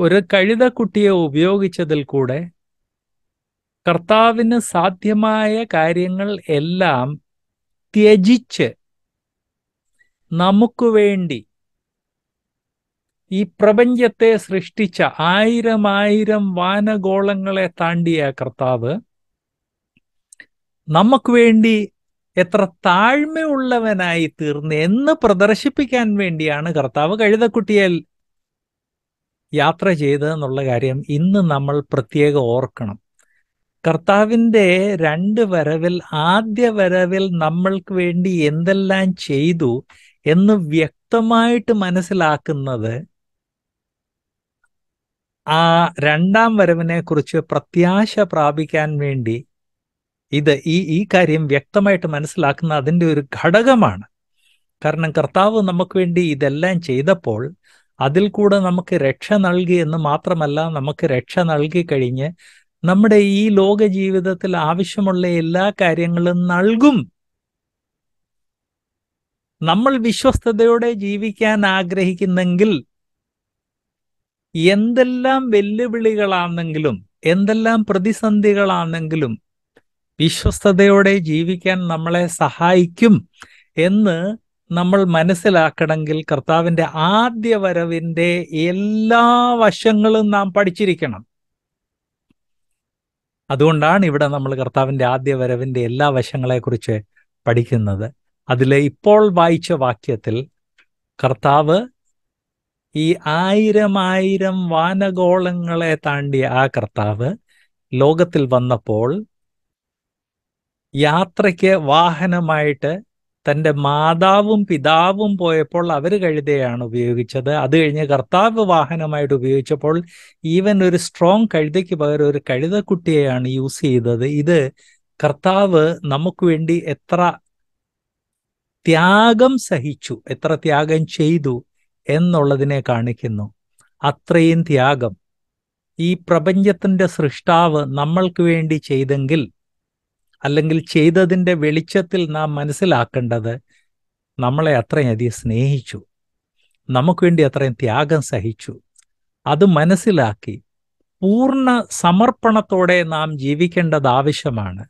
ഒരു കഴുതക്കുട്ടിയെ ഉപയോഗിച്ചതിൽ കൂടെ കർത്താവിന് സാധ്യമായ കാര്യങ്ങൾ എല്ലാം ത്യജിച്ച് നമുക്ക് വേണ്ടി ഈ പ്രപഞ്ചത്തെ സൃഷ്ടിച്ച ആയിരം ആയിരം വാനഗോളങ്ങളെ താണ്ടിയ കർത്താവ് നമുക്ക് വേണ്ടി എത്ര താഴ്മയുള്ളവനായി തീർന്ന് എന്ന് പ്രദർശിപ്പിക്കാൻ വേണ്ടിയാണ് കർത്താവ് കഴുതക്കുട്ടിയെ യാത്ര എന്നുള്ള കാര്യം ഇന്ന് നമ്മൾ പ്രത്യേകം ഓർക്കണം കർത്താവിൻ്റെ രണ്ട് വരവിൽ ആദ്യ വരവിൽ നമ്മൾക്ക് വേണ്ടി എന്തെല്ലാം ചെയ്തു എന്ന് വ്യക്തമായിട്ട് മനസ്സിലാക്കുന്നത് ആ രണ്ടാം വരവിനെ കുറിച്ച് പ്രത്യാശ പ്രാപിക്കാൻ വേണ്ടി ഇത് ഈ ഈ കാര്യം വ്യക്തമായിട്ട് മനസ്സിലാക്കുന്ന അതിൻ്റെ ഒരു ഘടകമാണ് കാരണം കർത്താവ് നമുക്ക് വേണ്ടി ഇതെല്ലാം ചെയ്തപ്പോൾ അതിൽ കൂടെ നമുക്ക് രക്ഷ നൽകി എന്ന് മാത്രമല്ല നമുക്ക് രക്ഷ നൽകി കഴിഞ്ഞ് നമ്മുടെ ഈ ലോക ജീവിതത്തിൽ ആവശ്യമുള്ള എല്ലാ കാര്യങ്ങളും നൽകും നമ്മൾ വിശ്വസ്തയോടെ ജീവിക്കാൻ ആഗ്രഹിക്കുന്നെങ്കിൽ എന്തെല്ലാം വെല്ലുവിളികളാണെങ്കിലും എന്തെല്ലാം പ്രതിസന്ധികളാണെങ്കിലും വിശ്വസ്തയോടെ ജീവിക്കാൻ നമ്മളെ സഹായിക്കും എന്ന് നമ്മൾ മനസ്സിലാക്കണമെങ്കിൽ കർത്താവിൻ്റെ ആദ്യ വരവിൻ്റെ എല്ലാ വശങ്ങളും നാം പഠിച്ചിരിക്കണം അതുകൊണ്ടാണ് ഇവിടെ നമ്മൾ കർത്താവിൻ്റെ ആദ്യ വരവിൻ്റെ എല്ലാ വശങ്ങളെക്കുറിച്ച് പഠിക്കുന്നത് അതിൽ ഇപ്പോൾ വായിച്ച വാക്യത്തിൽ കർത്താവ് ഈ ആയിരം ആയിരം വാനഗോളങ്ങളെ താണ്ടിയ ആ കർത്താവ് ലോകത്തിൽ വന്നപ്പോൾ യാത്രയ്ക്ക് വാഹനമായിട്ട് തൻ്റെ മാതാവും പിതാവും പോയപ്പോൾ അവർ കഴുതയാണ് ഉപയോഗിച്ചത് അത് കഴിഞ്ഞ് കർത്താവ് വാഹനമായിട്ട് ഉപയോഗിച്ചപ്പോൾ ഈവൻ ഒരു സ്ട്രോങ് കഴുതയ്ക്ക് പകരം ഒരു കഴുതക്കുട്ടിയെയാണ് യൂസ് ചെയ്തത് ഇത് കർത്താവ് നമുക്ക് വേണ്ടി എത്ര ത്യാഗം സഹിച്ചു എത്ര ത്യാഗം ചെയ്തു എന്നുള്ളതിനെ കാണിക്കുന്നു അത്രയും ത്യാഗം ഈ പ്രപഞ്ചത്തിൻ്റെ സൃഷ്ടാവ് നമ്മൾക്ക് വേണ്ടി ചെയ്തെങ്കിൽ അല്ലെങ്കിൽ ചെയ്തതിൻ്റെ വെളിച്ചത്തിൽ നാം മനസ്സിലാക്കേണ്ടത് നമ്മളെ അത്രയധികം സ്നേഹിച്ചു നമുക്ക് വേണ്ടി അത്രയും ത്യാഗം സഹിച്ചു അത് മനസ്സിലാക്കി പൂർണ്ണ സമർപ്പണത്തോടെ നാം ജീവിക്കേണ്ടത് ആവശ്യമാണ്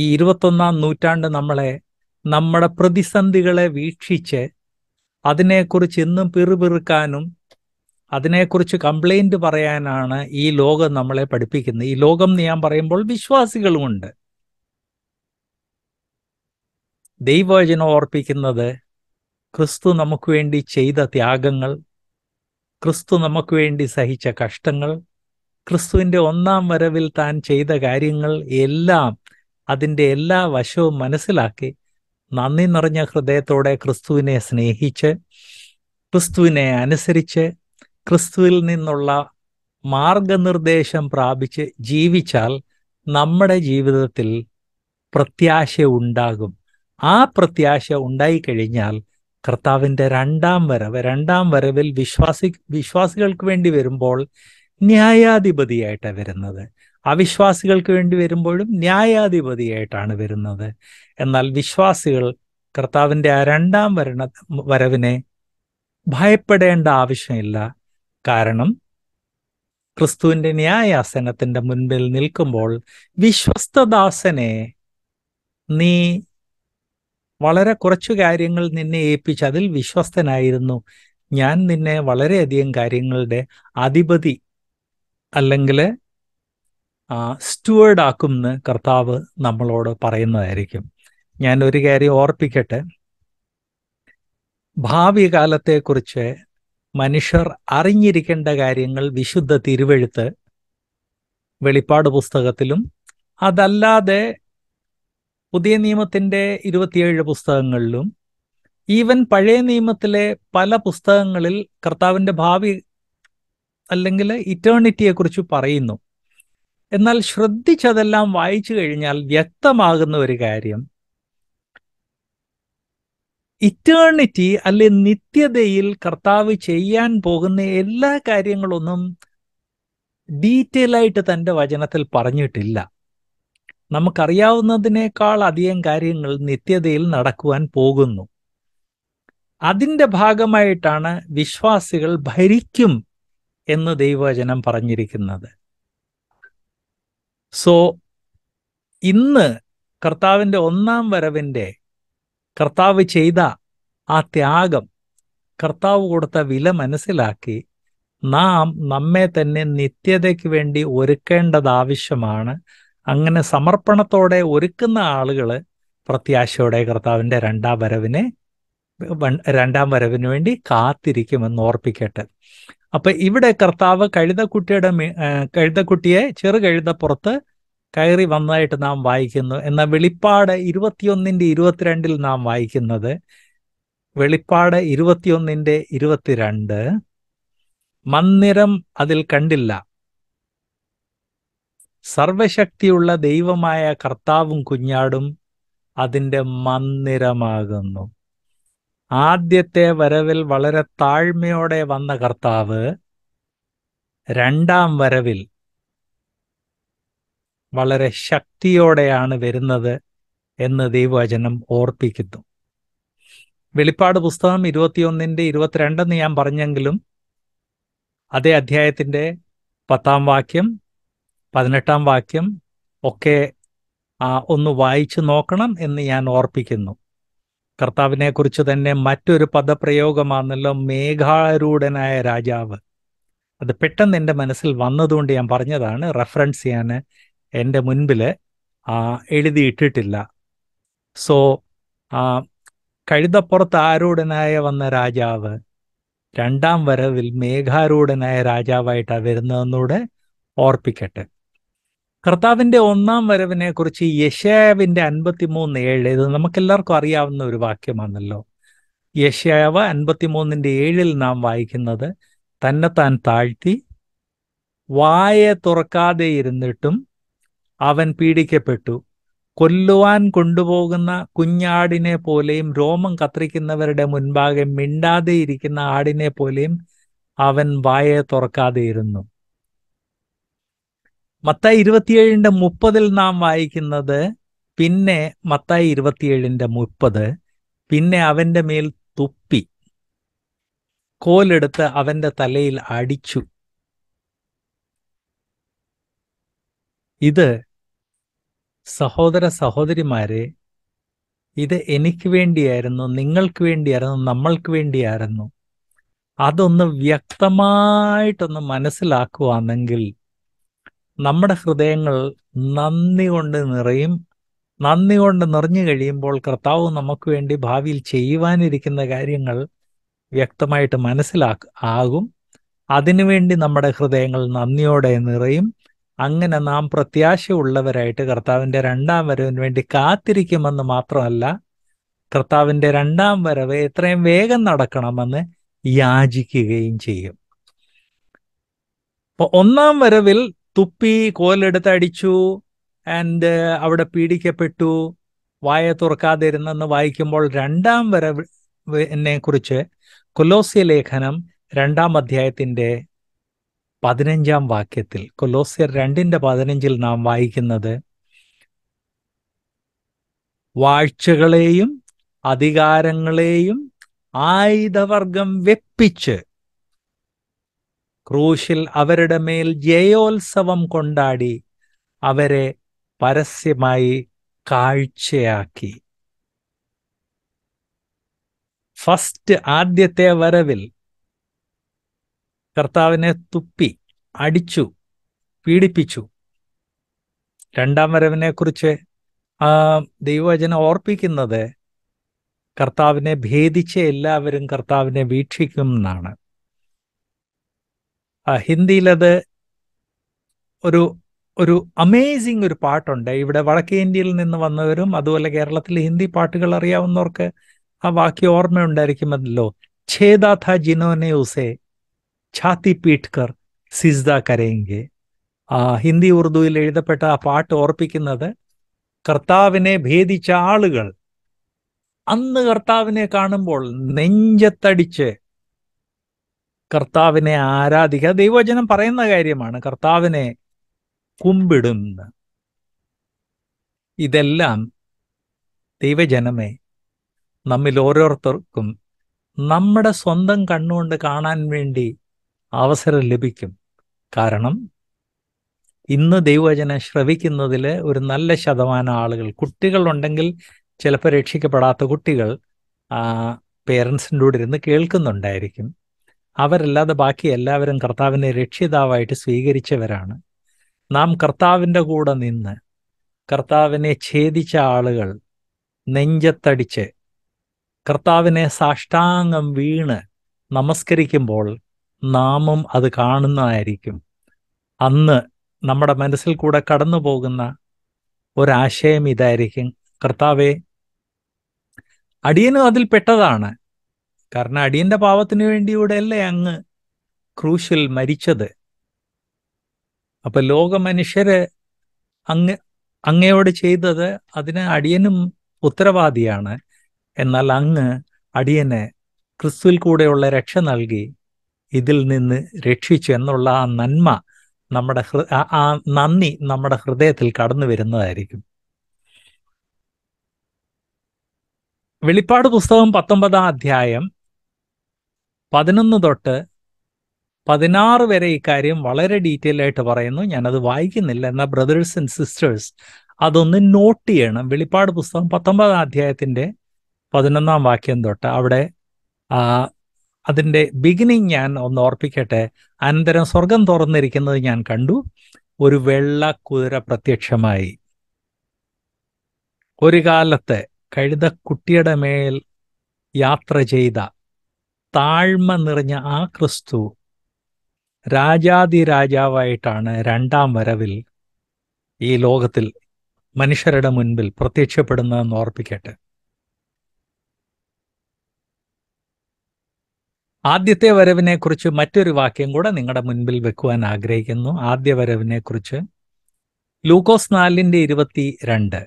ഈ ഇരുപത്തൊന്നാം നൂറ്റാണ്ട് നമ്മളെ നമ്മുടെ പ്രതിസന്ധികളെ വീക്ഷിച്ച് അതിനെക്കുറിച്ച് ഇന്നും പിറുപിറുക്കാനും അതിനെക്കുറിച്ച് കംപ്ലൈൻറ്റ് പറയാനാണ് ഈ ലോകം നമ്മളെ പഠിപ്പിക്കുന്നത് ഈ ലോകം എന്ന് ഞാൻ പറയുമ്പോൾ വിശ്വാസികളുമുണ്ട് ദൈവവചനം ഓർപ്പിക്കുന്നത് ക്രിസ്തു നമുക്ക് വേണ്ടി ചെയ്ത ത്യാഗങ്ങൾ ക്രിസ്തു നമുക്ക് വേണ്ടി സഹിച്ച കഷ്ടങ്ങൾ ക്രിസ്തുവിൻ്റെ ഒന്നാം വരവിൽ താൻ ചെയ്ത കാര്യങ്ങൾ എല്ലാം അതിൻ്റെ എല്ലാ വശവും മനസ്സിലാക്കി നന്ദി നിറഞ്ഞ ഹൃദയത്തോടെ ക്രിസ്തുവിനെ സ്നേഹിച്ച് ക്രിസ്തുവിനെ അനുസരിച്ച് ക്രിസ്തുവിൽ നിന്നുള്ള മാർഗനിർദ്ദേശം പ്രാപിച്ച് ജീവിച്ചാൽ നമ്മുടെ ജീവിതത്തിൽ പ്രത്യാശ ഉണ്ടാകും ആ പ്രത്യാശ ഉണ്ടായിക്കഴിഞ്ഞാൽ കർത്താവിൻ്റെ രണ്ടാം വരവ് രണ്ടാം വരവിൽ വിശ്വാസി വിശ്വാസികൾക്ക് വേണ്ടി വരുമ്പോൾ ന്യായാധിപതിയായിട്ടാണ് വരുന്നത് അവിശ്വാസികൾക്ക് വേണ്ടി വരുമ്പോഴും ന്യായാധിപതിയായിട്ടാണ് വരുന്നത് എന്നാൽ വിശ്വാസികൾ കർത്താവിൻ്റെ ആ രണ്ടാം വരണ വരവിനെ ഭയപ്പെടേണ്ട ആവശ്യമില്ല കാരണം ക്രിസ്തുവിന്റെ ന്യായാസനത്തിന്റെ മുൻപിൽ നിൽക്കുമ്പോൾ വിശ്വസ്തദാസനെ നീ വളരെ കുറച്ചു കാര്യങ്ങൾ നിന്നെ ഏൽപ്പിച്ച് അതിൽ വിശ്വസ്തനായിരുന്നു ഞാൻ നിന്നെ വളരെയധികം കാര്യങ്ങളുടെ അധിപതി അല്ലെങ്കിൽ സ്റ്റുവേർഡ് ആക്കും എന്ന് കർത്താവ് നമ്മളോട് പറയുന്നതായിരിക്കും ഞാൻ ഒരു കാര്യം ഓർപ്പിക്കട്ടെ ഭാവി കാലത്തെക്കുറിച്ച് മനുഷ്യർ അറിഞ്ഞിരിക്കേണ്ട കാര്യങ്ങൾ വിശുദ്ധ തിരുവെഴുത്ത് വെളിപ്പാട് പുസ്തകത്തിലും അതല്ലാതെ പുതിയ നിയമത്തിൻ്റെ ഇരുപത്തിയേഴ് പുസ്തകങ്ങളിലും ഈവൻ പഴയ നിയമത്തിലെ പല പുസ്തകങ്ങളിൽ കർത്താവിൻ്റെ ഭാവി അല്ലെങ്കിൽ ഇറ്റേണിറ്റിയെക്കുറിച്ച് പറയുന്നു എന്നാൽ ശ്രദ്ധിച്ചതെല്ലാം വായിച്ചു കഴിഞ്ഞാൽ വ്യക്തമാകുന്ന ഒരു കാര്യം ഇറ്റേണിറ്റി അല്ലെ നിത്യതയിൽ കർത്താവ് ചെയ്യാൻ പോകുന്ന എല്ലാ കാര്യങ്ങളൊന്നും ഡീറ്റെയിൽ ആയിട്ട് തൻ്റെ വചനത്തിൽ പറഞ്ഞിട്ടില്ല നമുക്കറിയാവുന്നതിനേക്കാൾ അധികം കാര്യങ്ങൾ നിത്യതയിൽ നടക്കുവാൻ പോകുന്നു അതിൻ്റെ ഭാഗമായിട്ടാണ് വിശ്വാസികൾ ഭരിക്കും എന്ന് ദൈവവചനം പറഞ്ഞിരിക്കുന്നത് സോ ഇന്ന് കർത്താവിൻ്റെ ഒന്നാം വരവിൻ്റെ കർത്താവ് ചെയ്ത ആ ത്യാഗം കർത്താവ് കൊടുത്ത വില മനസ്സിലാക്കി നാം നമ്മെ തന്നെ നിത്യതയ്ക്ക് വേണ്ടി ഒരുക്കേണ്ടത് ആവശ്യമാണ് അങ്ങനെ സമർപ്പണത്തോടെ ഒരുക്കുന്ന ആളുകൾ പ്രത്യാശയോടെ കർത്താവിൻ്റെ രണ്ടാം വരവിനെ രണ്ടാം വരവിന് വേണ്ടി കാത്തിരിക്കുമെന്ന് ഓർപ്പിക്കട്ടെ അപ്പൊ ഇവിടെ കർത്താവ് കഴുതക്കുട്ടിയുടെ കഴുതക്കുട്ടിയെ ചെറു കയറി വന്നതായിട്ട് നാം വായിക്കുന്നു എന്നാൽ വെളിപ്പാട് ഇരുപത്തിയൊന്നിന്റെ ഇരുപത്തിരണ്ടിൽ നാം വായിക്കുന്നത് വെളിപ്പാട് ഇരുപത്തിയൊന്നിന്റെ ഇരുപത്തിരണ്ട് മന്ദിരം അതിൽ കണ്ടില്ല സർവശക്തിയുള്ള ദൈവമായ കർത്താവും കുഞ്ഞാടും അതിൻ്റെ മന്ദിരമാകുന്നു ആദ്യത്തെ വരവിൽ വളരെ താഴ്മയോടെ വന്ന കർത്താവ് രണ്ടാം വരവിൽ വളരെ ശക്തിയോടെയാണ് വരുന്നത് എന്ന് ദൈവവചനം ഓർപ്പിക്കുന്നു വെളിപ്പാട് പുസ്തകം ഇരുപത്തിയൊന്നിൻ്റെ ഇരുപത്തിരണ്ടെന്ന് ഞാൻ പറഞ്ഞെങ്കിലും അതേ അധ്യായത്തിൻ്റെ പത്താം വാക്യം പതിനെട്ടാം വാക്യം ഒക്കെ ഒന്ന് വായിച്ചു നോക്കണം എന്ന് ഞാൻ ഓർപ്പിക്കുന്നു കർത്താവിനെ കുറിച്ച് തന്നെ മറ്റൊരു പദപ്രയോഗമാണല്ലോ മേഘാരൂഢനായ രാജാവ് അത് പെട്ടെന്ന് എൻ്റെ മനസ്സിൽ വന്നതുകൊണ്ട് ഞാൻ പറഞ്ഞതാണ് റെഫറൻസ് ചെയ്യാൻ എൻ്റെ മുൻപിൽ എഴുതിയിട്ടിട്ടില്ല സോ കഴുതപ്പുറത്ത് ആരൂഢനായ വന്ന രാജാവ് രണ്ടാം വരവിൽ മേഘാരൂഢനായ രാജാവായിട്ടാണ് വരുന്നതെന്നൂടെ ഓർപ്പിക്കട്ടെ കർത്താവിൻ്റെ ഒന്നാം വരവിനെ കുറിച്ച് യശയാവിൻ്റെ അൻപത്തിമൂന്ന് ഏഴ് ഇത് നമുക്കെല്ലാവർക്കും അറിയാവുന്ന ഒരു വാക്യമാണല്ലോ യശയാവ് അൻപത്തിമൂന്നിൻ്റെ ഏഴിൽ നാം വായിക്കുന്നത് തന്നെത്താൻ താഴ്ത്തി വായ തുറക്കാതെ ഇരുന്നിട്ടും അവൻ പീഡിക്കപ്പെട്ടു കൊല്ലുവാൻ കൊണ്ടുപോകുന്ന കുഞ്ഞാടിനെ പോലെയും രോമം കത്രിക്കുന്നവരുടെ മുൻപാകെ മിണ്ടാതെ ഇരിക്കുന്ന ആടിനെ പോലെയും അവൻ വായെ തുറക്കാതെ ഇരുന്നു മത്തായി ഇരുപത്തിയേഴിന്റെ മുപ്പതിൽ നാം വായിക്കുന്നത് പിന്നെ മത്തായി ഇരുപത്തിയേഴിന്റെ മുപ്പത് പിന്നെ അവന്റെ മേൽ തുപ്പി കോലെടുത്ത് അവന്റെ തലയിൽ അടിച്ചു ഇത് സഹോദര സഹോദരിമാരെ ഇത് എനിക്ക് വേണ്ടിയായിരുന്നു നിങ്ങൾക്ക് വേണ്ടിയായിരുന്നു നമ്മൾക്ക് വേണ്ടിയായിരുന്നു അതൊന്ന് വ്യക്തമായിട്ടൊന്ന് മനസ്സിലാക്കുവാണെങ്കിൽ നമ്മുടെ ഹൃദയങ്ങൾ നന്ദി കൊണ്ട് നിറയും നന്ദി കൊണ്ട് നിറഞ്ഞു കഴിയുമ്പോൾ കർത്താവ് നമുക്ക് വേണ്ടി ഭാവിയിൽ ചെയ്യുവാനിരിക്കുന്ന കാര്യങ്ങൾ വ്യക്തമായിട്ട് മനസ്സിലാക്കും ആകും അതിനുവേണ്ടി നമ്മുടെ ഹൃദയങ്ങൾ നന്ദിയോടെ നിറയും അങ്ങനെ നാം പ്രത്യാശയുള്ളവരായിട്ട് കർത്താവിൻ്റെ രണ്ടാം വരവിന് വേണ്ടി കാത്തിരിക്കുമെന്ന് മാത്രമല്ല കർത്താവിൻ്റെ രണ്ടാം വരവ് എത്രയും വേഗം നടക്കണമെന്ന് യാചിക്കുകയും ചെയ്യും അപ്പോൾ ഒന്നാം വരവിൽ തുപ്പി കോലെടുത്ത് അടിച്ചു ആൻഡ് അവിടെ പീഡിക്കപ്പെട്ടു വായ തുറക്കാതിരുന്നെന്ന് വായിക്കുമ്പോൾ രണ്ടാം വരവിനെ കുറിച്ച് കൊലോസ്യ ലേഖനം രണ്ടാം അധ്യായത്തിൻ്റെ പതിനഞ്ചാം വാക്യത്തിൽ കൊലോസിയർ രണ്ടിൻ്റെ പതിനഞ്ചിൽ നാം വായിക്കുന്നത് വാഴ്ചകളെയും അധികാരങ്ങളെയും ആയുധവർഗം വെപ്പിച്ച് ക്രൂശിൽ അവരുടെ മേൽ ജയോത്സവം കൊണ്ടാടി അവരെ പരസ്യമായി കാഴ്ചയാക്കി ഫസ്റ്റ് ആദ്യത്തെ വരവിൽ കർത്താവിനെ തുപ്പി അടിച്ചു പീഡിപ്പിച്ചു രണ്ടാം വരവിനെ കുറിച്ച് ദൈവവചനം ഓർപ്പിക്കുന്നത് കർത്താവിനെ ഭേദിച്ച എല്ലാവരും കർത്താവിനെ വീക്ഷിക്കും എന്നാണ് ഹിന്ദിയിലത് ഒരു ഒരു അമേസിങ് ഒരു പാട്ടുണ്ട് ഇവിടെ വടക്കേ ഇന്ത്യയിൽ നിന്ന് വന്നവരും അതുപോലെ കേരളത്തിൽ ഹിന്ദി പാട്ടുകൾ അറിയാവുന്നവർക്ക് ആ വാക്യ ഓർമ്മയുണ്ടായിരിക്കുമല്ലോ ഛേദാഥ ജിനോനെ ഉസേ ഛാത്തി പീട്ട്കർ സിസ്ദ കരയെങ്കെ ആ ഹിന്ദി ഉറുദുവിൽ എഴുതപ്പെട്ട ആ പാട്ട് ഓർപ്പിക്കുന്നത് കർത്താവിനെ ഭേദിച്ച ആളുകൾ അന്ന് കർത്താവിനെ കാണുമ്പോൾ നെഞ്ചത്തടിച്ച് കർത്താവിനെ ആരാധിക്കുക ദൈവവചനം പറയുന്ന കാര്യമാണ് കർത്താവിനെ കുമ്പിടുന്ന് ഇതെല്ലാം ദൈവജനമേ നമ്മിൽ ഓരോരുത്തർക്കും നമ്മുടെ സ്വന്തം കണ്ണുകൊണ്ട് കാണാൻ വേണ്ടി അവസരം ലഭിക്കും കാരണം ഇന്ന് ദൈവവചനം ശ്രവിക്കുന്നതിൽ ഒരു നല്ല ശതമാനം ആളുകൾ കുട്ടികളുണ്ടെങ്കിൽ ചിലപ്പോൾ രക്ഷിക്കപ്പെടാത്ത കുട്ടികൾ പേരൻസിൻ്റെ കൂടെ ഇരുന്ന് കേൾക്കുന്നുണ്ടായിരിക്കും അവരല്ലാതെ ബാക്കി എല്ലാവരും കർത്താവിനെ രക്ഷിതാവായിട്ട് സ്വീകരിച്ചവരാണ് നാം കർത്താവിൻ്റെ കൂടെ നിന്ന് കർത്താവിനെ ഛേദിച്ച ആളുകൾ നെഞ്ചത്തടിച്ച് കർത്താവിനെ സാഷ്ടാംഗം വീണ് നമസ്കരിക്കുമ്പോൾ നാമം അത് കാണുന്നതായിരിക്കും അന്ന് നമ്മുടെ മനസ്സിൽ കൂടെ കടന്നു പോകുന്ന ഒരാശയം ഇതായിരിക്കും കർത്താവെ അടിയനും അതിൽ പെട്ടതാണ് കാരണം അടിയന്റെ പാവത്തിന് വേണ്ടിയൂടെയല്ലേ അങ്ങ് ക്രൂശിൽ മരിച്ചത് അപ്പൊ ലോക മനുഷ്യര് അങ്ങ് അങ്ങയോട് ചെയ്തത് അതിന് അടിയനും ഉത്തരവാദിയാണ് എന്നാൽ അങ്ങ് അടിയനെ ക്രിസ്തുവിൽ കൂടെയുള്ള രക്ഷ നൽകി ഇതിൽ നിന്ന് രക്ഷിച്ചു എന്നുള്ള ആ നന്മ നമ്മുടെ ആ നന്ദി നമ്മുടെ ഹൃദയത്തിൽ കടന്നു വരുന്നതായിരിക്കും വെളിപ്പാട് പുസ്തകം പത്തൊമ്പതാം അധ്യായം പതിനൊന്ന് തൊട്ട് പതിനാറ് വരെ ഇക്കാര്യം വളരെ ഡീറ്റെയിൽ ആയിട്ട് പറയുന്നു ഞാനത് വായിക്കുന്നില്ല എന്നാൽ ബ്രദേഴ്സ് ആൻഡ് സിസ്റ്റേഴ്സ് അതൊന്ന് നോട്ട് ചെയ്യണം വെളിപ്പാട് പുസ്തകം പത്തൊമ്പതാം അധ്യായത്തിൻ്റെ പതിനൊന്നാം വാക്യം തൊട്ട് അവിടെ അതിൻ്റെ ബിഗിനിങ് ഞാൻ ഒന്ന് ഓർപ്പിക്കട്ടെ അനന്തരം സ്വർഗം തുറന്നിരിക്കുന്നത് ഞാൻ കണ്ടു ഒരു വെള്ള കുതിര പ്രത്യക്ഷമായി ഒരു കാലത്തെ കുട്ടിയുടെ മേൽ യാത്ര ചെയ്ത താഴ്മ നിറഞ്ഞ ആ ക്രിസ്തു രാജാതി രാജാവായിട്ടാണ് രണ്ടാം വരവിൽ ഈ ലോകത്തിൽ മനുഷ്യരുടെ മുൻപിൽ പ്രത്യക്ഷപ്പെടുന്നതെന്ന് ഓർപ്പിക്കട്ടെ ആദ്യത്തെ വരവിനെ കുറിച്ച് മറ്റൊരു വാക്യം കൂടെ നിങ്ങളുടെ മുൻപിൽ വെക്കുവാൻ ആഗ്രഹിക്കുന്നു ആദ്യ വരവിനെ കുറിച്ച് ലൂക്കോസ് നാലിന്റെ ഇരുപത്തി രണ്ട്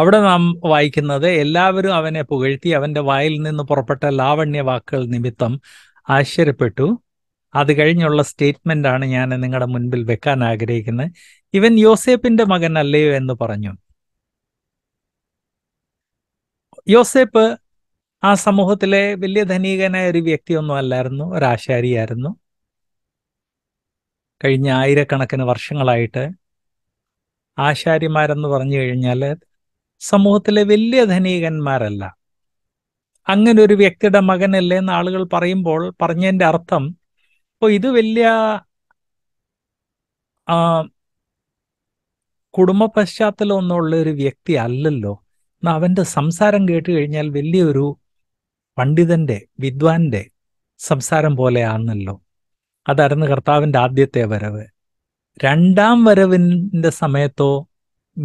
അവിടെ നാം വായിക്കുന്നത് എല്ലാവരും അവനെ പുകഴ്ത്തി അവന്റെ വായിൽ നിന്ന് പുറപ്പെട്ട ലാവണ്യ വാക്കുകൾ നിമിത്തം ആശ്ചര്യപ്പെട്ടു അത് കഴിഞ്ഞുള്ള സ്റ്റേറ്റ്മെന്റ് ആണ് ഞാൻ നിങ്ങളുടെ മുൻപിൽ വെക്കാൻ ആഗ്രഹിക്കുന്നത് ഇവൻ യോസേപ്പിന്റെ മകൻ അല്ലയോ എന്ന് പറഞ്ഞു യോസേപ്പ് ആ സമൂഹത്തിലെ വലിയ ധനികനായ ഒരു വ്യക്തിയൊന്നും അല്ലായിരുന്നു ഒരാശാരിയായിരുന്നു കഴിഞ്ഞ ആയിരക്കണക്കിന് വർഷങ്ങളായിട്ട് ആശാരിമാരെന്ന് പറഞ്ഞു കഴിഞ്ഞാൽ സമൂഹത്തിലെ വലിയ ധനികന്മാരല്ല അങ്ങനെ ഒരു വ്യക്തിയുടെ മകനല്ലേ എന്ന് ആളുകൾ പറയുമ്പോൾ പറഞ്ഞതിൻ്റെ അർത്ഥം ഇപ്പോൾ ഇത് വലിയ കുടുംബ പശ്ചാത്തലമൊന്നും ഉള്ള ഒരു വ്യക്തി അല്ലല്ലോ അവന്റെ സംസാരം കേട്ട് കഴിഞ്ഞാൽ വലിയൊരു പണ്ഡിതന്റെ വിദ്വാന്റെ സംസാരം പോലെയാണല്ലോ അതായിരുന്നു കർത്താവിൻ്റെ ആദ്യത്തെ വരവ് രണ്ടാം വരവിൻ്റെ സമയത്തോ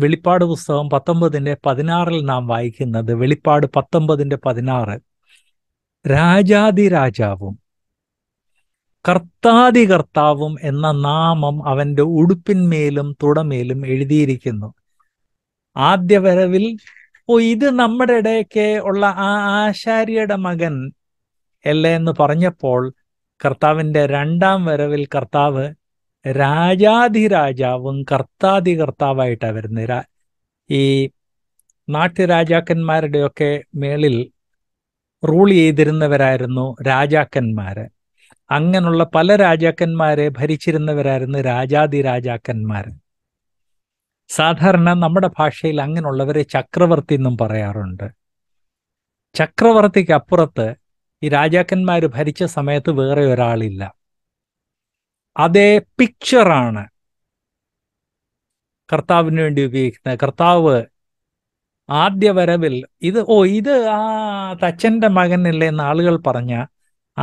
വെളിപ്പാട് പുസ്തകം പത്തൊമ്പതിൻ്റെ പതിനാറിൽ നാം വായിക്കുന്നത് വെളിപ്പാട് പത്തൊമ്പതിൻ്റെ പതിനാറ് രാജാതിരാജാവും കർത്താതി കർത്താവും എന്ന നാമം അവന്റെ ഉടുപ്പിന്മേലും തുടമേലും എഴുതിയിരിക്കുന്നു ആദ്യ വരവിൽ ഓ ഇത് നമ്മുടെ ഇടയ്ക്ക് ഉള്ള ആ ആശാരിയുടെ മകൻ അല്ലേ എന്ന് പറഞ്ഞപ്പോൾ കർത്താവിൻ്റെ രണ്ടാം വരവിൽ കർത്താവ് രാജാധിരാജാവും കർത്താതി കർത്താവായിട്ടാണ് വരുന്നത് ഈ നാട്ടുരാജാക്കന്മാരുടെയൊക്കെ മേളിൽ റൂൾ ചെയ്തിരുന്നവരായിരുന്നു രാജാക്കന്മാര് അങ്ങനെയുള്ള പല രാജാക്കന്മാരെ ഭരിച്ചിരുന്നവരായിരുന്നു രാജാക്കന്മാർ സാധാരണ നമ്മുടെ ഭാഷയിൽ അങ്ങനെയുള്ളവരെ ചക്രവർത്തി എന്നും പറയാറുണ്ട് ചക്രവർത്തിക്ക് അപ്പുറത്ത് ഈ രാജാക്കന്മാർ ഭരിച്ച സമയത്ത് വേറെ ഒരാളില്ല അതേ പിക്ചറാണ് കർത്താവിന് വേണ്ടി ഉപയോഗിക്കുന്നത് കർത്താവ് ആദ്യ വരവിൽ ഇത് ഓ ഇത് ആ തച്ചൻ്റെ മകനല്ലേ എന്ന് ആളുകൾ പറഞ്ഞ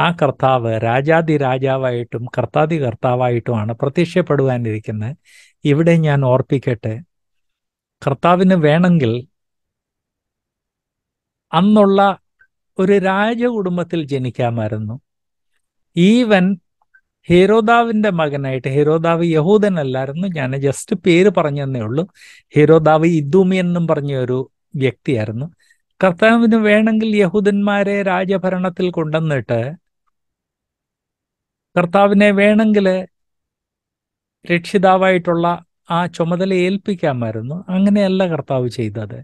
ആ കർത്താവ് രാജാതി രാജാവായിട്ടും കർത്താതി കർത്താവായിട്ടുമാണ് പ്രത്യക്ഷപ്പെടുവാനിരിക്കുന്നത് ഇവിടെ ഞാൻ ഓർപ്പിക്കട്ടെ കർത്താവിന് വേണമെങ്കിൽ അന്നുള്ള ഒരു രാജകുടുംബത്തിൽ ജനിക്കാമായിരുന്നു ഈവൻ ഹീരോദാവിൻ്റെ മകനായിട്ട് ഹീരോദാവ് യഹൂദനല്ലായിരുന്നു ഞാൻ ജസ്റ്റ് പേര് പറഞ്ഞതന്നേ ഉള്ളൂ ഹീരോദാവ് ഇദ്ദൂമി എന്നും പറഞ്ഞ ഒരു വ്യക്തിയായിരുന്നു കർത്താവിന് വേണമെങ്കിൽ യഹൂദന്മാരെ രാജഭരണത്തിൽ കൊണ്ടുവന്നിട്ട് കർത്താവിനെ വേണമെങ്കിൽ രക്ഷിതാവായിട്ടുള്ള ആ ചുമതല ഏൽപ്പിക്കാമായിരുന്നു അങ്ങനെയല്ല കർത്താവ് ചെയ്തത്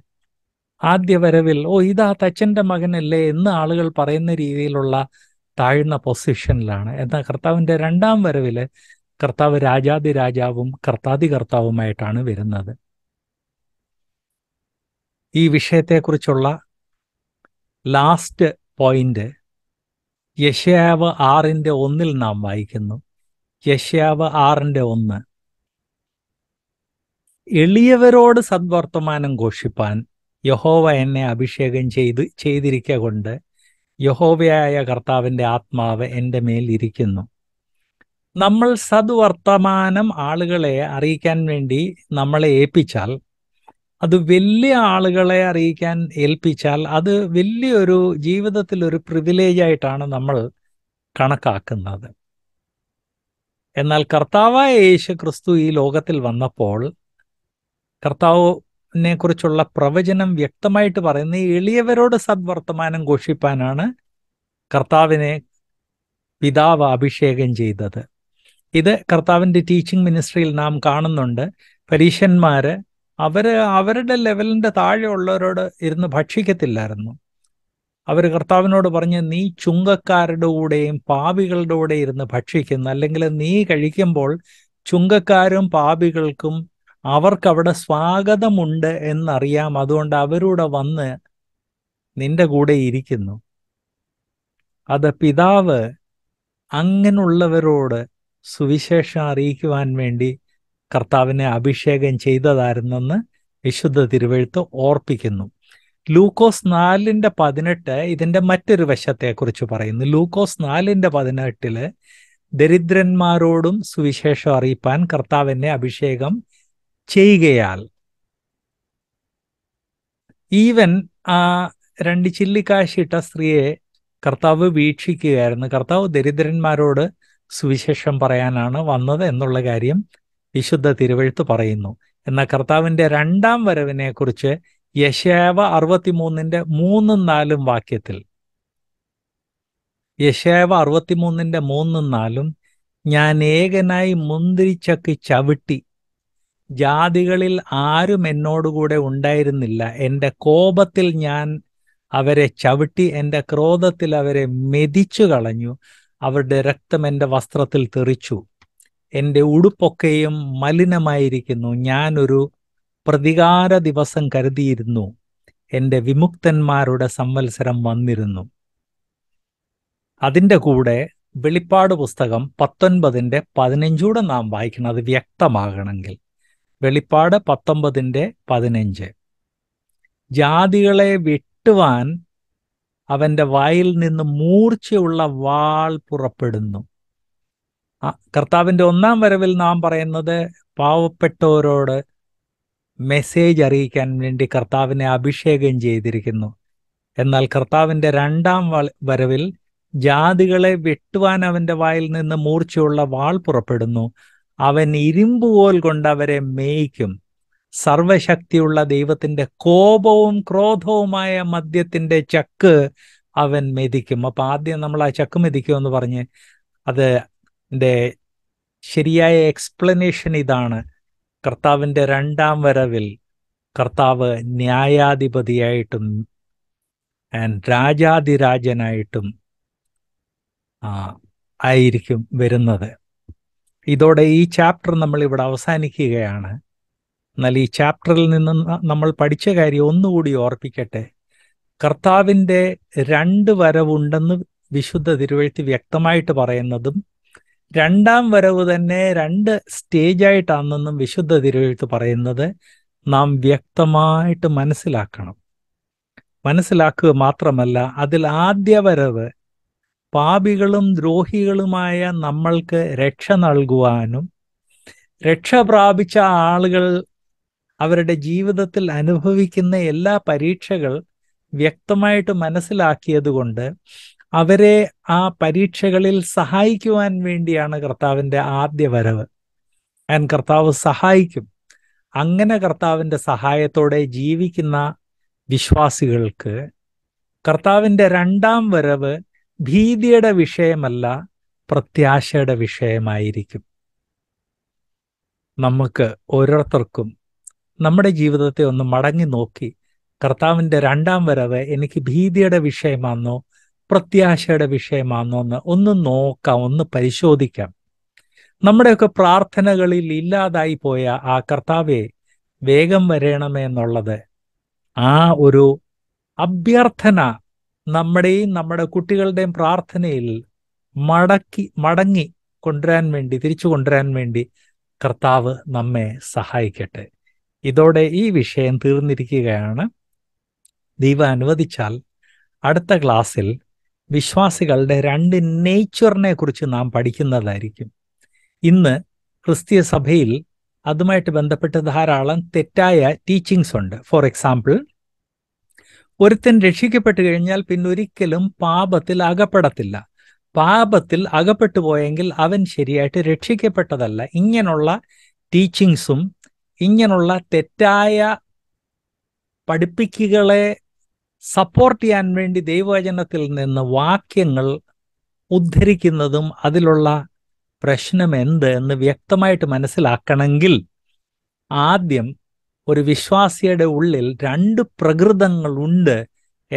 ആദ്യ വരവിൽ ഓ ഇതാ തച്ചൻ്റെ മകനല്ലേ എന്ന് ആളുകൾ പറയുന്ന രീതിയിലുള്ള താഴ്ന്ന പൊസിഷനിലാണ് എന്നാൽ കർത്താവിൻ്റെ രണ്ടാം വരവിൽ കർത്താവ് രാജാതി രാജാവും കർത്താതി കർത്താവുമായിട്ടാണ് വരുന്നത് ഈ വിഷയത്തെക്കുറിച്ചുള്ള ലാസ്റ്റ് പോയിന്റ് യശയാവ് ആറിൻ്റെ ഒന്നിൽ നാം വായിക്കുന്നു യശയാവ് ആറിൻ്റെ ഒന്ന് എളിയവരോട് സദ്വർത്തമാനം ഘോഷിപ്പാൻ യഹോവ എന്നെ അഭിഷേകം ചെയ്ത് ചെയ്തിരിക്ക കൊണ്ട് യഹോവയായ കർത്താവിൻ്റെ ആത്മാവ് എൻ്റെ മേൽ ഇരിക്കുന്നു നമ്മൾ സദ്വർത്തമാനം ആളുകളെ അറിയിക്കാൻ വേണ്ടി നമ്മളെ ഏൽപ്പിച്ചാൽ അത് വലിയ ആളുകളെ അറിയിക്കാൻ ഏൽപ്പിച്ചാൽ അത് വലിയൊരു ജീവിതത്തിൽ ഒരു പ്രിവിലേജ് ആയിട്ടാണ് നമ്മൾ കണക്കാക്കുന്നത് എന്നാൽ കർത്താവായ യേശു ക്രിസ്തു ഈ ലോകത്തിൽ വന്നപ്പോൾ കർത്താവിനെ കുറിച്ചുള്ള പ്രവചനം വ്യക്തമായിട്ട് പറയുന്ന എളിയവരോട് സദ്വർത്തമാനം ഘോഷിപ്പാനാണ് കർത്താവിനെ പിതാവ് അഭിഷേകം ചെയ്തത് ഇത് കർത്താവിൻ്റെ ടീച്ചിങ് മിനിസ്ട്രിയിൽ നാം കാണുന്നുണ്ട് പരീക്ഷന്മാര് അവര് അവരുടെ ലെവലിൻ്റെ താഴെയുള്ളവരോട് ഇരുന്ന് ഭക്ഷിക്കത്തില്ലായിരുന്നു അവർ കർത്താവിനോട് പറഞ്ഞ് നീ ചുങ്കക്കാരുടെ കൂടെയും പാപികളുടെ കൂടെ ഇരുന്ന് ഭക്ഷിക്കുന്നു അല്ലെങ്കിൽ നീ കഴിക്കുമ്പോൾ ചുങ്കക്കാരും പാപികൾക്കും അവർക്കവിടെ സ്വാഗതമുണ്ട് എന്നറിയാം അതുകൊണ്ട് അവരൂടെ വന്ന് നിന്റെ കൂടെ ഇരിക്കുന്നു അത് പിതാവ് അങ്ങനുള്ളവരോട് സുവിശേഷം അറിയിക്കുവാൻ വേണ്ടി കർത്താവിനെ അഭിഷേകം ചെയ്തതായിരുന്നെന്ന് വിശുദ്ധ തിരുവെഴുത്ത് ഓർപ്പിക്കുന്നു ലൂക്കോസ് നാലിൻ്റെ പതിനെട്ട് ഇതിൻ്റെ മറ്റൊരു വശത്തെക്കുറിച്ച് പറയുന്നു ലൂക്കോസ് നാലിൻ്റെ പതിനെട്ടില് ദരിദ്രന്മാരോടും സുവിശേഷം അറിയിപ്പാൻ കർത്താവിൻ്റെ അഭിഷേകം ചെയ്യുകയാൽ ഈവൻ ആ രണ്ട് ചില്ലിക്കാശിട്ട സ്ത്രീയെ കർത്താവ് വീക്ഷിക്കുകയായിരുന്നു കർത്താവ് ദരിദ്രന്മാരോട് സുവിശേഷം പറയാനാണ് വന്നത് എന്നുള്ള കാര്യം വിശുദ്ധ തിരുവഴുത്ത് പറയുന്നു എന്നാൽ കർത്താവിന്റെ രണ്ടാം വരവിനെ കുറിച്ച് യശേവ അറുപത്തിമൂന്നിന്റെ മൂന്നും നാലും വാക്യത്തിൽ യശേവ അറുപത്തിമൂന്നിന്റെ മൂന്നും നാലും ഞാൻ ഏകനായി മുന്തിരിച്ചക്ക് ചവിട്ടി ജാതികളിൽ ആരും എന്നോടുകൂടെ ഉണ്ടായിരുന്നില്ല എൻ്റെ കോപത്തിൽ ഞാൻ അവരെ ചവിട്ടി എൻ്റെ ക്രോധത്തിൽ അവരെ മെതിച്ചു കളഞ്ഞു അവരുടെ രക്തം എൻ്റെ വസ്ത്രത്തിൽ തെറിച്ചു എൻ്റെ ഉടുപ്പൊക്കെയും മലിനമായിരിക്കുന്നു ഞാനൊരു പ്രതികാര ദിവസം കരുതിയിരുന്നു എൻ്റെ വിമുക്തന്മാരുടെ സംവത്സരം വന്നിരുന്നു അതിൻ്റെ കൂടെ വെളിപ്പാട് പുസ്തകം പത്തൊൻപതിൻ്റെ പതിനഞ്ചൂടെ നാം വായിക്കണം അത് വ്യക്തമാകണമെങ്കിൽ വെളിപ്പാട് പത്തൊമ്പതിൻ്റെ പതിനഞ്ച് ജാതികളെ വെട്ടുവാൻ അവൻ്റെ വായിൽ നിന്ന് മൂർച്ചയുള്ള വാൾ പുറപ്പെടുന്നു കർത്താവിൻ്റെ ഒന്നാം വരവിൽ നാം പറയുന്നത് പാവപ്പെട്ടവരോട് മെസ്സേജ് അറിയിക്കാൻ വേണ്ടി കർത്താവിനെ അഭിഷേകം ചെയ്തിരിക്കുന്നു എന്നാൽ കർത്താവിൻ്റെ രണ്ടാം വരവിൽ ജാതികളെ വെട്ടുവാൻ അവൻ്റെ വായിൽ നിന്ന് മൂർച്ചയുള്ള വാൾ പുറപ്പെടുന്നു അവൻ ഇരുമ്പ് പോൽ കൊണ്ട് അവരെ മേയിക്കും സർവശക്തിയുള്ള ദൈവത്തിൻ്റെ കോപവും ക്രോധവുമായ മദ്യത്തിൻ്റെ ചക്ക് അവൻ മെതിക്കും അപ്പം ആദ്യം നമ്മൾ ആ ചക്ക് മെതിക്കും എന്ന് പറഞ്ഞ് അത് ഇതിൻ്റെ ശരിയായ എക്സ്പ്ലനേഷൻ ഇതാണ് കർത്താവിൻ്റെ രണ്ടാം വരവിൽ കർത്താവ് ന്യായാധിപതിയായിട്ടും ആൻഡ് രാജാതിരാജനായിട്ടും ആയിരിക്കും വരുന്നത് ഇതോടെ ഈ ചാപ്റ്റർ നമ്മൾ ഇവിടെ അവസാനിക്കുകയാണ് എന്നാൽ ഈ ചാപ്റ്ററിൽ നിന്ന് നമ്മൾ പഠിച്ച കാര്യം ഒന്നുകൂടി ഓർപ്പിക്കട്ടെ കർത്താവിൻ്റെ രണ്ട് വരവുണ്ടെന്ന് വിശുദ്ധ തിരുവഴുത്തി വ്യക്തമായിട്ട് പറയുന്നതും രണ്ടാം വരവ് തന്നെ രണ്ട് ആയിട്ടാണെന്നും വിശുദ്ധ തിരുവഴുത്ത് പറയുന്നത് നാം വ്യക്തമായിട്ട് മനസ്സിലാക്കണം മനസ്സിലാക്കുക മാത്രമല്ല അതിൽ ആദ്യ വരവ് പാപികളും ദ്രോഹികളുമായ നമ്മൾക്ക് രക്ഷ നൽകുവാനും രക്ഷ പ്രാപിച്ച ആളുകൾ അവരുടെ ജീവിതത്തിൽ അനുഭവിക്കുന്ന എല്ലാ പരീക്ഷകൾ വ്യക്തമായിട്ട് മനസ്സിലാക്കിയതുകൊണ്ട് അവരെ ആ പരീക്ഷകളിൽ സഹായിക്കുവാൻ വേണ്ടിയാണ് കർത്താവിൻ്റെ ആദ്യ വരവ് ആൻ കർത്താവ് സഹായിക്കും അങ്ങനെ കർത്താവിൻ്റെ സഹായത്തോടെ ജീവിക്കുന്ന വിശ്വാസികൾക്ക് കർത്താവിൻ്റെ രണ്ടാം വരവ് ഭീതിയുടെ വിഷയമല്ല പ്രത്യാശയുടെ വിഷയമായിരിക്കും നമുക്ക് ഓരോരുത്തർക്കും നമ്മുടെ ജീവിതത്തെ ഒന്ന് മടങ്ങി നോക്കി കർത്താവിൻ്റെ രണ്ടാം വരവ് എനിക്ക് ഭീതിയുടെ വിഷയമാണെന്നോ പ്രത്യാശയുടെ വിഷയമാണോ ഒന്ന് നോക്കാം ഒന്ന് പരിശോധിക്കാം നമ്മുടെയൊക്കെ പ്രാർത്ഥനകളിൽ ഇല്ലാതായി പോയ ആ കർത്താവെ വേഗം വരണമേ എന്നുള്ളത് ആ ഒരു അഭ്യർത്ഥന നമ്മുടെയും നമ്മുടെ കുട്ടികളുടെയും പ്രാർത്ഥനയിൽ മടക്കി മടങ്ങി കൊണ്ടുവരാൻ വേണ്ടി തിരിച്ചു കൊണ്ടുവരാൻ വേണ്ടി കർത്താവ് നമ്മെ സഹായിക്കട്ടെ ഇതോടെ ഈ വിഷയം തീർന്നിരിക്കുകയാണ് ദൈവം അനുവദിച്ചാൽ അടുത്ത ക്ലാസ്സിൽ വിശ്വാസികളുടെ രണ്ട് നേച്ചറിനെ കുറിച്ച് നാം പഠിക്കുന്നതായിരിക്കും ഇന്ന് ക്രിസ്തീയ സഭയിൽ അതുമായിട്ട് ബന്ധപ്പെട്ട് ധാരാളം തെറ്റായ ടീച്ചിങ്സ് ഉണ്ട് ഫോർ എക്സാമ്പിൾ ഒരുത്തൻ രക്ഷിക്കപ്പെട്ടു കഴിഞ്ഞാൽ പിന്നെ ഒരിക്കലും പാപത്തിൽ അകപ്പെടത്തില്ല പാപത്തിൽ അകപ്പെട്ടു പോയെങ്കിൽ അവൻ ശരിയായിട്ട് രക്ഷിക്കപ്പെട്ടതല്ല ഇങ്ങനെയുള്ള ടീച്ചിങ്സും ഇങ്ങനെയുള്ള തെറ്റായ പഠിപ്പിക്കുകളെ സപ്പോർട്ട് ചെയ്യാൻ വേണ്ടി ദൈവവചനത്തിൽ നിന്ന് വാക്യങ്ങൾ ഉദ്ധരിക്കുന്നതും അതിലുള്ള പ്രശ്നം എന്ത് എന്ന് വ്യക്തമായിട്ട് മനസ്സിലാക്കണമെങ്കിൽ ആദ്യം ഒരു വിശ്വാസിയുടെ ഉള്ളിൽ രണ്ട് പ്രകൃതങ്ങൾ ഉണ്ട്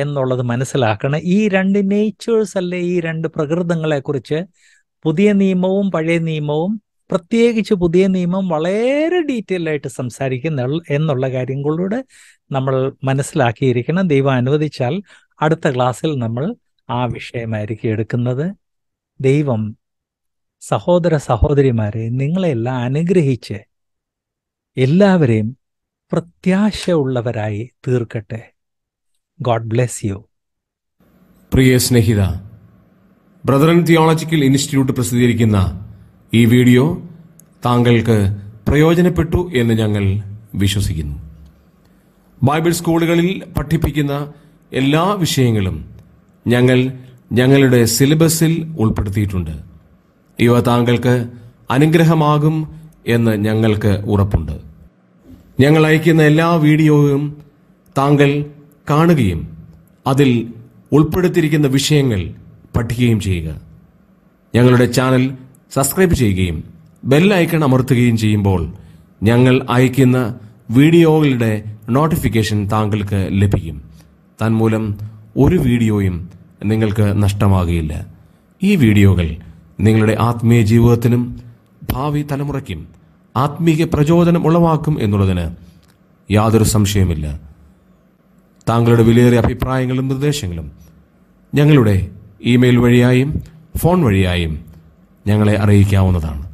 എന്നുള്ളത് മനസ്സിലാക്കണം ഈ രണ്ട് നേച്ചേഴ്സ് അല്ലെ ഈ രണ്ട് പ്രകൃതങ്ങളെക്കുറിച്ച് പുതിയ നിയമവും പഴയ നിയമവും പ്രത്യേകിച്ച് പുതിയ നിയമം വളരെ ഡീറ്റെയിൽ ആയിട്ട് സംസാരിക്കുന്ന എന്നുള്ള കാര്യം കൂടെ നമ്മൾ മനസ്സിലാക്കിയിരിക്കണം ദൈവം അനുവദിച്ചാൽ അടുത്ത ക്ലാസ്സിൽ നമ്മൾ ആ വിഷയമായിരിക്കും എടുക്കുന്നത് ദൈവം സഹോദര സഹോദരിമാരെ നിങ്ങളെല്ലാം അനുഗ്രഹിച്ച് എല്ലാവരെയും പ്രത്യാശ ഉള്ളവരായി തീർക്കട്ടെ ഗോഡ് ബ്ലെസ് യു പ്രിയ സ്നേഹിത ബ്രദറൻ തിയോളജിക്കൽ ഇൻസ്റ്റിറ്റ്യൂട്ട് പ്രസിദ്ധീകരിക്കുന്ന ഈ വീഡിയോ താങ്കൾക്ക് പ്രയോജനപ്പെട്ടു എന്ന് ഞങ്ങൾ വിശ്വസിക്കുന്നു ബൈബിൾ സ്കൂളുകളിൽ പഠിപ്പിക്കുന്ന എല്ലാ വിഷയങ്ങളും ഞങ്ങൾ ഞങ്ങളുടെ സിലബസിൽ ഉൾപ്പെടുത്തിയിട്ടുണ്ട് ഇവ താങ്കൾക്ക് അനുഗ്രഹമാകും എന്ന് ഞങ്ങൾക്ക് ഉറപ്പുണ്ട് ഞങ്ങൾ അയക്കുന്ന എല്ലാ വീഡിയോയും താങ്കൾ കാണുകയും അതിൽ ഉൾപ്പെടുത്തിയിരിക്കുന്ന വിഷയങ്ങൾ പഠിക്കുകയും ചെയ്യുക ഞങ്ങളുടെ ചാനൽ സബ്സ്ക്രൈബ് ചെയ്യുകയും ബെൽ ഐക്കൺ അമർത്തുകയും ചെയ്യുമ്പോൾ ഞങ്ങൾ അയക്കുന്ന വീഡിയോകളുടെ നോട്ടിഫിക്കേഷൻ താങ്കൾക്ക് ലഭിക്കും തന്മൂലം ഒരു വീഡിയോയും നിങ്ങൾക്ക് നഷ്ടമാകുകയില്ല ഈ വീഡിയോകൾ നിങ്ങളുടെ ആത്മീയ ജീവിതത്തിനും ഭാവി തലമുറയ്ക്കും ആത്മീയ പ്രചോദനം ഉളവാക്കും എന്നുള്ളതിന് യാതൊരു സംശയമില്ല താങ്കളുടെ വിലയേറിയ അഭിപ്രായങ്ങളും നിർദ്ദേശങ്ങളും ഞങ്ങളുടെ ഇമെയിൽ വഴിയായും ഫോൺ വഴിയായും ഞങ്ങളെ അറിയിക്കാവുന്നതാണ്